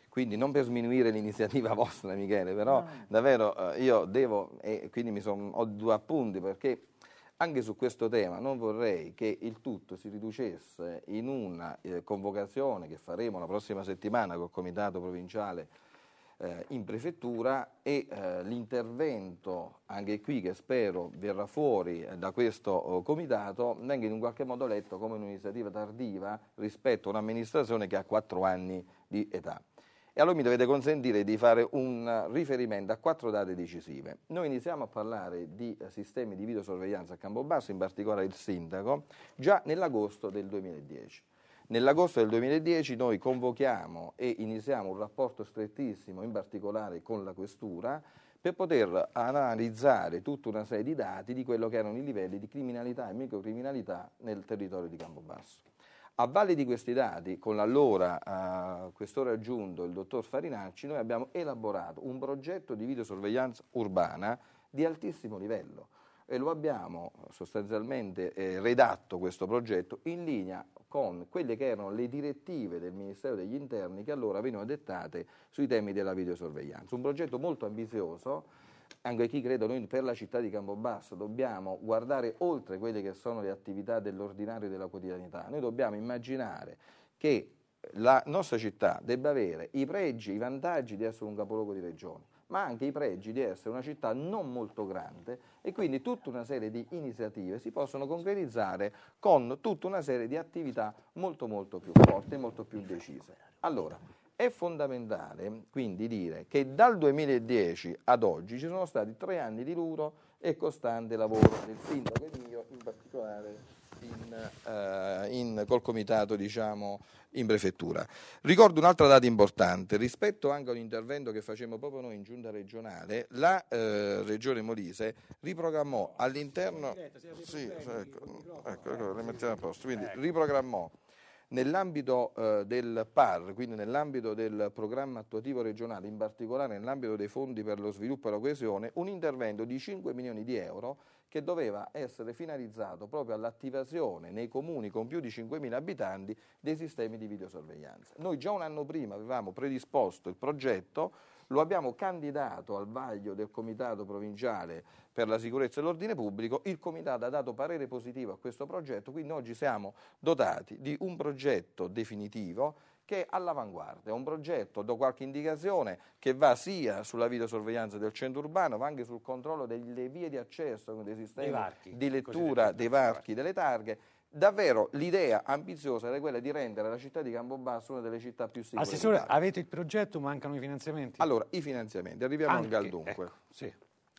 Quindi non per sminuire l'iniziativa vostra Michele, però no. davvero eh, io devo, e eh, quindi son, ho due appunti perché anche su questo tema non vorrei che il tutto si riducesse in una eh, convocazione che faremo la prossima settimana col Comitato Provinciale eh, in prefettura e eh, l'intervento, anche qui che spero verrà fuori eh, da questo oh, comitato, venga in un qualche modo letto come un'iniziativa tardiva rispetto a un'amministrazione che ha quattro anni di età. E allora mi dovete consentire di fare un riferimento a quattro date decisive. Noi iniziamo a parlare di eh, sistemi di videosorveglianza a Campobasso, in particolare il sindaco, già nell'agosto del 2010. Nell'agosto del 2010 noi convochiamo e iniziamo un rapporto strettissimo, in particolare con la Questura, per poter analizzare tutta una serie di dati di quello che erano i livelli di criminalità e microcriminalità nel territorio di Campobasso. A valle di questi dati, con l'allora eh, questore aggiunto il dottor Farinacci, noi abbiamo elaborato un progetto di videosorveglianza urbana di altissimo livello, e lo abbiamo sostanzialmente eh, redatto questo progetto in linea con quelle che erano le direttive del Ministero degli Interni che allora venivano dettate sui temi della videosorveglianza. Un progetto molto ambizioso, anche chi credo noi per la città di Campobasso dobbiamo guardare oltre quelle che sono le attività dell'ordinario e della quotidianità. Noi dobbiamo immaginare che la nostra città debba avere i pregi, i vantaggi di essere un capoluogo di regione, ma anche i pregi di essere una città non molto grande e quindi tutta una serie di iniziative si possono concretizzare con tutta una serie di attività molto molto più forti, e molto più decise. Allora, è fondamentale quindi dire che dal 2010 ad oggi ci sono stati tre anni di duro e costante lavoro del sindaco e mio in particolare in, eh, in, col comitato diciamo, in prefettura. Ricordo un'altra data importante, rispetto anche a un intervento che facemmo proprio noi in giunta regionale, la eh, regione Molise riprogrammò all'interno... Sì, ecco, ecco, le mettiamo a posto, quindi ecco. riprogrammò Nell'ambito eh, del PAR, quindi nell'ambito del programma attuativo regionale, in particolare nell'ambito dei fondi per lo sviluppo e la coesione, un intervento di 5 milioni di euro che doveva essere finalizzato proprio all'attivazione nei comuni con più di 5.000 abitanti dei sistemi di videosorveglianza. Noi già un anno prima avevamo predisposto il progetto lo abbiamo candidato al vaglio del Comitato Provinciale per la Sicurezza e l'Ordine Pubblico, il Comitato ha dato parere positivo a questo progetto, quindi oggi siamo dotati di un progetto definitivo che è all'avanguardia, è un progetto, do qualche indicazione, che va sia sulla videosorveglianza del centro urbano, ma anche sul controllo delle vie di accesso, quindi dei sistemi dei varchi, di lettura dei varchi delle targhe, Davvero l'idea ambiziosa era quella di rendere la città di Campobasso una delle città più sicure. Assessore, avete il progetto, mancano i finanziamenti? Allora, i finanziamenti, arriviamo Anche, al ecco, dunque. Ecco, sì.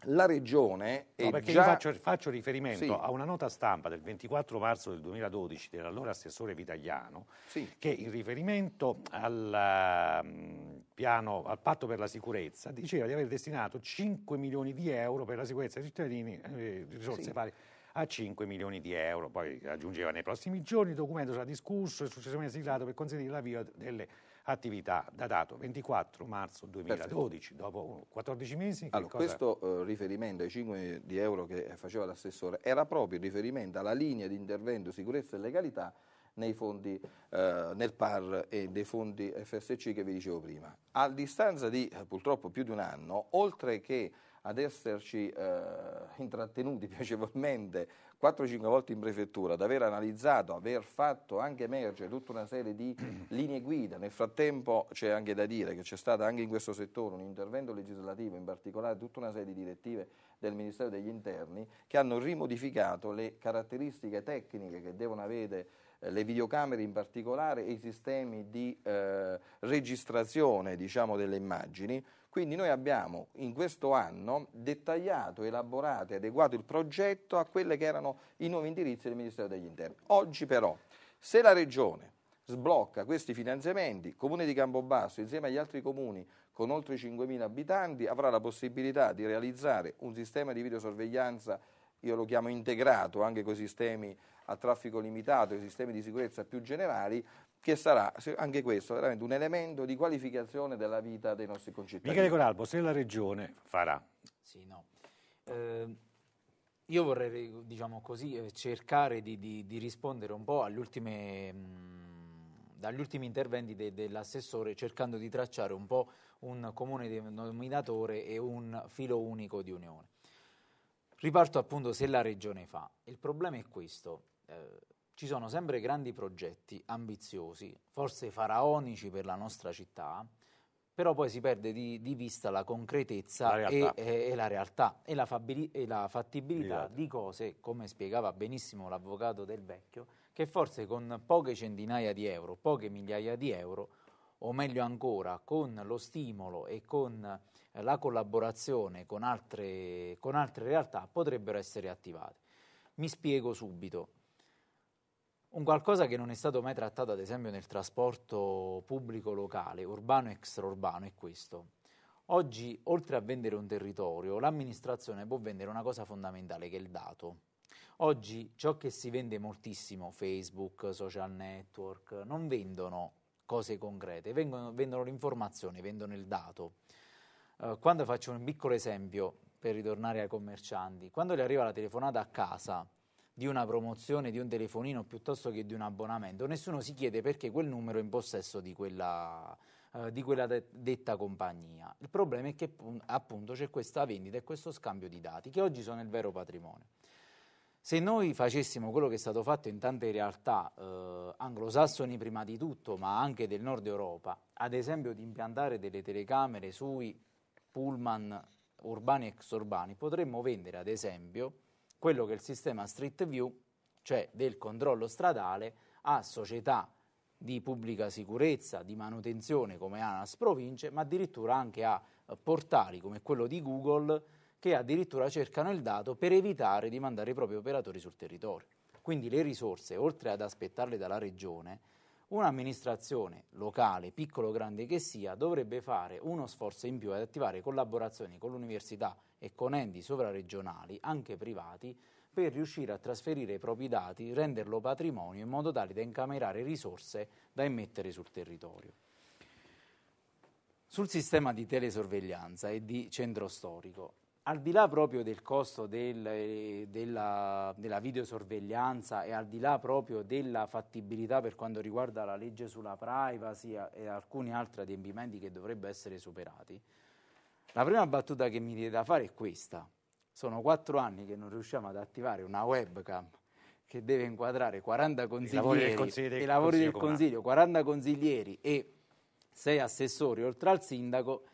La regione è no, perché già... faccio, faccio riferimento sì. a una nota stampa del 24 marzo del 2012 dell'allora assessore Vitagliano sì. che in riferimento al, um, piano, al patto per la sicurezza diceva di aver destinato 5 milioni di euro per la sicurezza dei cittadini, eh, risorse sì. pari a 5 milioni di euro. Poi aggiungeva nei prossimi giorni il documento sarà discusso e successivamente siglato per consentire l'avvio delle attività datato 24 marzo 2012, Perfetto. dopo 14 mesi. Allora, questo eh, riferimento ai 5 milioni di euro che eh, faceva l'assessore era proprio il riferimento alla linea di intervento sicurezza e legalità nei fondi eh, nel PAR e dei fondi FSC che vi dicevo prima. A distanza di eh, purtroppo più di un anno, oltre che ad esserci eh, intrattenuti piacevolmente 4-5 volte in prefettura, ad aver analizzato, aver fatto anche emergere tutta una serie di linee guida. Nel frattempo c'è anche da dire che c'è stato anche in questo settore un intervento legislativo, in particolare tutta una serie di direttive del Ministero degli Interni che hanno rimodificato le caratteristiche tecniche che devono avere eh, le videocamere in particolare e i sistemi di eh, registrazione diciamo, delle immagini quindi noi abbiamo in questo anno dettagliato, elaborato e adeguato il progetto a quelli che erano i nuovi indirizzi del Ministero degli Interni. Oggi però, se la Regione sblocca questi finanziamenti, il Comune di Campobasso insieme agli altri comuni con oltre 5.000 abitanti avrà la possibilità di realizzare un sistema di videosorveglianza, io lo chiamo integrato, anche con sistemi a traffico limitato e sistemi di sicurezza più generali, che sarà anche questo veramente un elemento di qualificazione della vita dei nostri concittadini. Michele Coralbo, se la Regione farà... Sì, no. Eh, io vorrei, diciamo così, eh, cercare di, di, di rispondere un po' mh, mm, dagli ultimi interventi de, dell'assessore, cercando di tracciare un po' un comune denominatore e un filo unico di unione. Riparto appunto se la Regione fa. Il problema è questo. Eh, ci sono sempre grandi progetti ambiziosi, forse faraonici per la nostra città, però poi si perde di, di vista la concretezza la e, e, e, la realtà e la, fabili- e la fattibilità Bilate. Esatto. di cose, come spiegava benissimo l'avvocato del vecchio, che forse con poche centinaia di euro, poche migliaia di euro, o meglio ancora con lo stimolo e con la collaborazione con altre, con altre realtà, potrebbero essere attivate. Mi spiego subito. Un qualcosa che non è stato mai trattato, ad esempio, nel trasporto pubblico locale, urbano e extraurbano, è questo. Oggi, oltre a vendere un territorio, l'amministrazione può vendere una cosa fondamentale che è il dato. Oggi ciò che si vende moltissimo, Facebook, social network, non vendono cose concrete, vengono, vendono l'informazione, vendono il dato. Eh, quando faccio un piccolo esempio per ritornare ai commercianti, quando gli arriva la telefonata a casa, di una promozione, di un telefonino piuttosto che di un abbonamento, nessuno si chiede perché quel numero è in possesso di quella, eh, di quella de- detta compagnia. Il problema è che appunto c'è questa vendita e questo scambio di dati che oggi sono il vero patrimonio. Se noi facessimo quello che è stato fatto in tante realtà eh, anglosassoni prima di tutto, ma anche del nord Europa, ad esempio di impiantare delle telecamere sui pullman urbani e exurbani, potremmo vendere ad esempio quello che il sistema Street View, cioè del controllo stradale, a società di pubblica sicurezza, di manutenzione come ANAS province, ma addirittura anche a eh, portali come quello di Google che addirittura cercano il dato per evitare di mandare i propri operatori sul territorio. Quindi le risorse, oltre ad aspettarle dalla regione, Un'amministrazione locale, piccolo o grande che sia, dovrebbe fare uno sforzo in più ad attivare collaborazioni con l'università e con enti sovraregionali, anche privati, per riuscire a trasferire i propri dati, renderlo patrimonio in modo tale da incamerare risorse da immettere sul territorio. Sul sistema di telesorveglianza e di centro storico, al di là proprio del costo del, eh, della, della, videosorveglianza e al di là proprio della fattibilità per quanto riguarda la legge sulla privacy e alcuni altri adempimenti che dovrebbero essere superati, la prima battuta che mi viene da fare è questa. Sono quattro anni che non riusciamo ad attivare una webcam che deve inquadrare 40 consiglieri, i lavori del, del, lavori del consiglio, 40 consiglieri e 6 assessori oltre al sindaco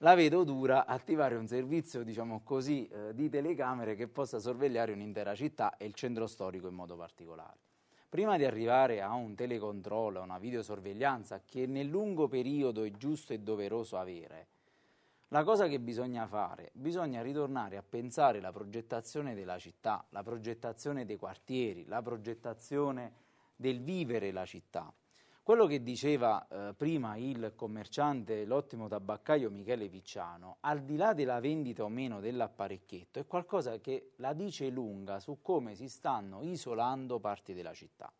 la vedo dura attivare un servizio, diciamo così, eh, di telecamere che possa sorvegliare un'intera città e il centro storico in modo particolare. Prima di arrivare a un telecontrollo, a una videosorveglianza che nel lungo periodo è giusto e doveroso avere, la cosa che bisogna fare, bisogna ritornare a pensare la progettazione della città, la progettazione dei quartieri, la progettazione del vivere la città. Quello che diceva eh, prima il commerciante, l'ottimo tabaccaio Michele Picciano, al di là della vendita o meno dell'apparecchietto, è qualcosa che la dice lunga su come si stanno isolando parti della città.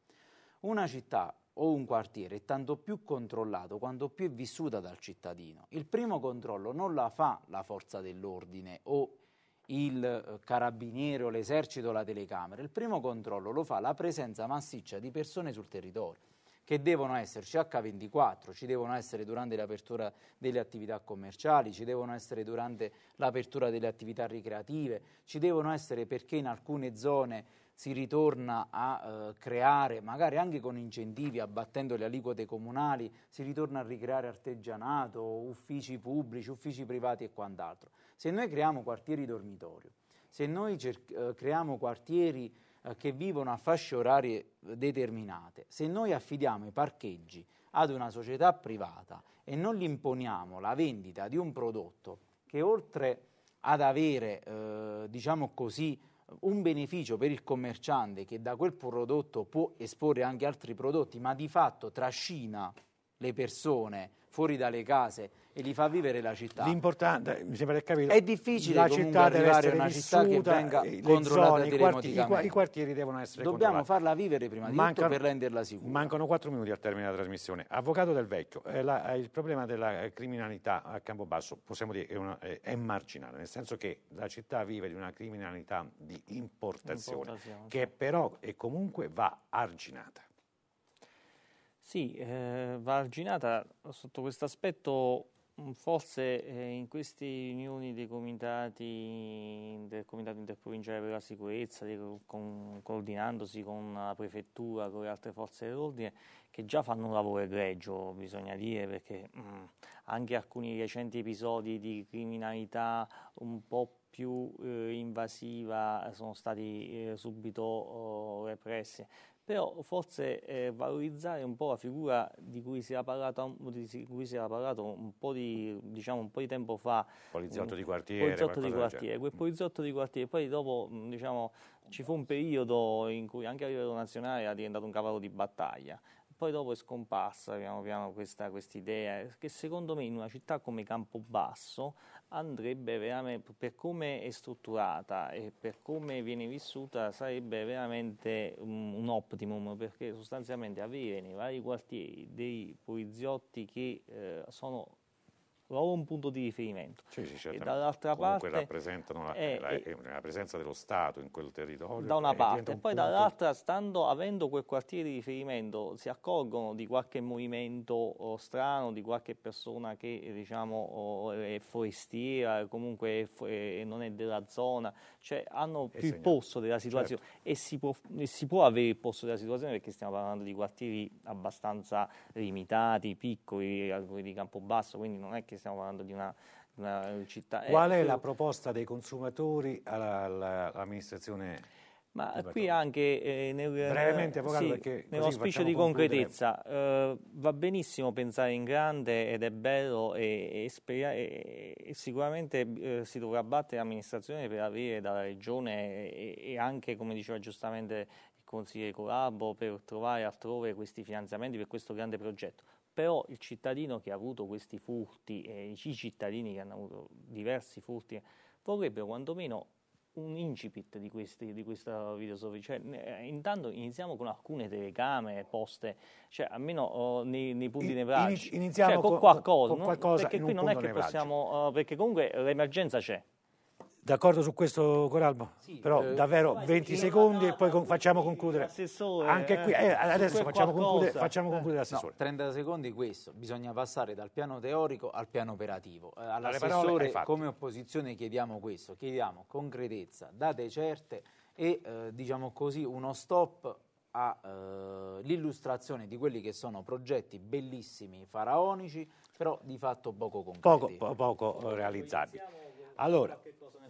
Una città o un quartiere è tanto più controllato quanto più è vissuta dal cittadino. Il primo controllo non la fa la forza dell'ordine o il eh, carabiniere o l'esercito o la telecamera, il primo controllo lo fa la presenza massiccia di persone sul territorio che devono esserci H24, ci devono essere durante l'apertura delle attività commerciali, ci devono essere durante l'apertura delle attività ricreative, ci devono essere perché in alcune zone si ritorna a eh, creare, magari anche con incentivi, abbattendo le aliquote comunali, si ritorna a ricreare artigianato, uffici pubblici, uffici privati e quant'altro. Se noi creiamo quartieri dormitorio, se noi cer- eh, creiamo quartieri eh, che vivono a fasce orarie determinate. Se noi affidiamo i parcheggi ad una società privata e non gli imponiamo la vendita di un prodotto che oltre ad avere, eh, diciamo così, un beneficio per il commerciante che da quel prodotto può esporre anche altri prodotti, ma di fatto trascina le persone fuori dalle case e li fa vivere la città. L'importante, eh, mi sembra di capire, è difficile la città deve arrivare una città che venga eh, controllata zone, i, quartieri, i, quartieri devono essere Dobbiamo farla vivere prima mancano, di tutto per renderla sicura. Mancano quattro minuti al termine della trasmissione. Avvocato del Vecchio, eh, la, eh, il problema della criminalità a Campobasso, possiamo dire, è, una, è, marginale, nel senso che la città vive di una criminalità di importazione, importazione che però e comunque va arginata. Sì, eh, va arginata sotto questo aspetto Mm, forse eh, in queste riunioni dei comitati, del Comitato Interprovinciale per la Sicurezza, con, coordinandosi con la Prefettura, con le altre forze dell'ordine, che già fanno un lavoro egregio, bisogna dire, perché mh, mm, anche alcuni recenti episodi di criminalità un po' più eh, invasiva sono stati eh, subito oh, repressi però forse eh, valorizzare un po' la figura di cui si era parlato, si era parlato un, po di, diciamo, un po' di tempo fa. Poliziotto di quartiere. Poliziotto di quartiere, quel mm. poliziotto di quartiere. Poi dopo diciamo, ci fu un periodo in cui anche a livello nazionale era diventato un cavallo di battaglia. Poi dopo è scomparsa piano piano questa idea che secondo me in una città come Campobasso andrebbe veramente, per come è strutturata e per come viene vissuta sarebbe veramente un, un optimum perché sostanzialmente avere nei vari quartieri dei poliziotti che eh, sono ho un punto di riferimento. Sì, sì, e dall'altra Comunque parte rappresentano la, è, eh, la, eh, eh, la, presenza dello Stato in quel territorio. Da una parte, un poi punto... dall'altra, stando, avendo quel quartiere di riferimento, si accorgono di qualche movimento oh, strano, di qualche persona che diciamo, oh, è forestiera, comunque è, è, non è della zona, cioè hanno più il posto della situazione certo. e, si può, e si può avere il posto della situazione perché stiamo parlando di quartieri abbastanza limitati, piccoli, quelli di basso, quindi non è che perché stiamo parlando di una, una città. Eh, Qual è, è la proposta dei consumatori all'amministrazione? Ma qui anche eh, eh, Brevemente, avvocato, sì, perché nell'auspicio di concretezza eh, va benissimo pensare in grande ed è bello e, e, e, e sicuramente eh, si dovrà battere l'amministrazione per avere dalla regione e anche, come diceva giustamente il consigliere Colabo per trovare altrove questi finanziamenti per questo grande progetto però il cittadino che ha avuto questi furti e i cittadini che hanno avuto diversi furti vorrebbero quantomeno un incipit di, questi, di questa videosofia. Cioè, eh, intanto iniziamo con alcune telecamere poste, cioè, almeno oh, nei, nei, punti nevralgici. Iniziamo cioè, con, con, qualcosa, con qualcosa perché qui non è che nevragio. possiamo, uh, perché comunque l'emergenza c'è. D'accordo su questo Coralbo? Sì, Però eh, davvero 20 vai, secondi e poi con, eh. Eh, facciamo concludere. Anche qui, eh, adesso facciamo concludere, facciamo eh. concludere l'assessore. No, 30 secondi questo, bisogna passare dal piano teorico al piano operativo. All'assessore come opposizione chiediamo questo, chiediamo concretezza, date certe e eh, diciamo così uno stop all'illustrazione eh, di quelli che sono progetti bellissimi, faraonici, però di fatto poco concreti. Poco, poco realizzabili. Allora,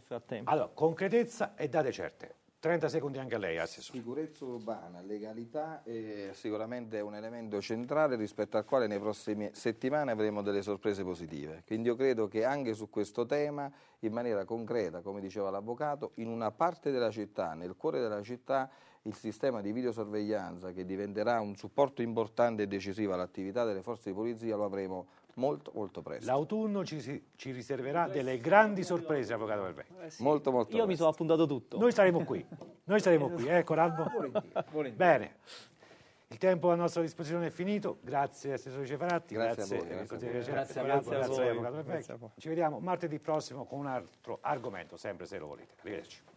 frattempo. Allora, concretezza e date certe. 30 secondi anche a lei, Assessore. Sicurezza urbana, legalità è sicuramente un elemento centrale rispetto al quale nei prossimi settimane avremo delle sorprese positive. Quindi io credo che anche su questo tema, in maniera concreta, come diceva l'avvocato, in una parte della città, nel cuore della città, il sistema di videosorveglianza che diventerà un supporto importante e decisivo all'attività delle forze di polizia lo avremo molto molto presto. L'autunno ci, ci riserverà delle grandi sorprese, Avvocato Perfetti. Eh sì. Molto molto Io presto. mi sono appuntato tutto. Noi saremo qui, noi saremo qui, eh Coralbo? Bene. Il tempo a nostra disposizione è finito, grazie Assessore Cefaratti, grazie, grazie, grazie, grazie, grazie, grazie, grazie, grazie Ci vediamo martedì prossimo con un altro argomento, sempre se lo volete. Arrivederci.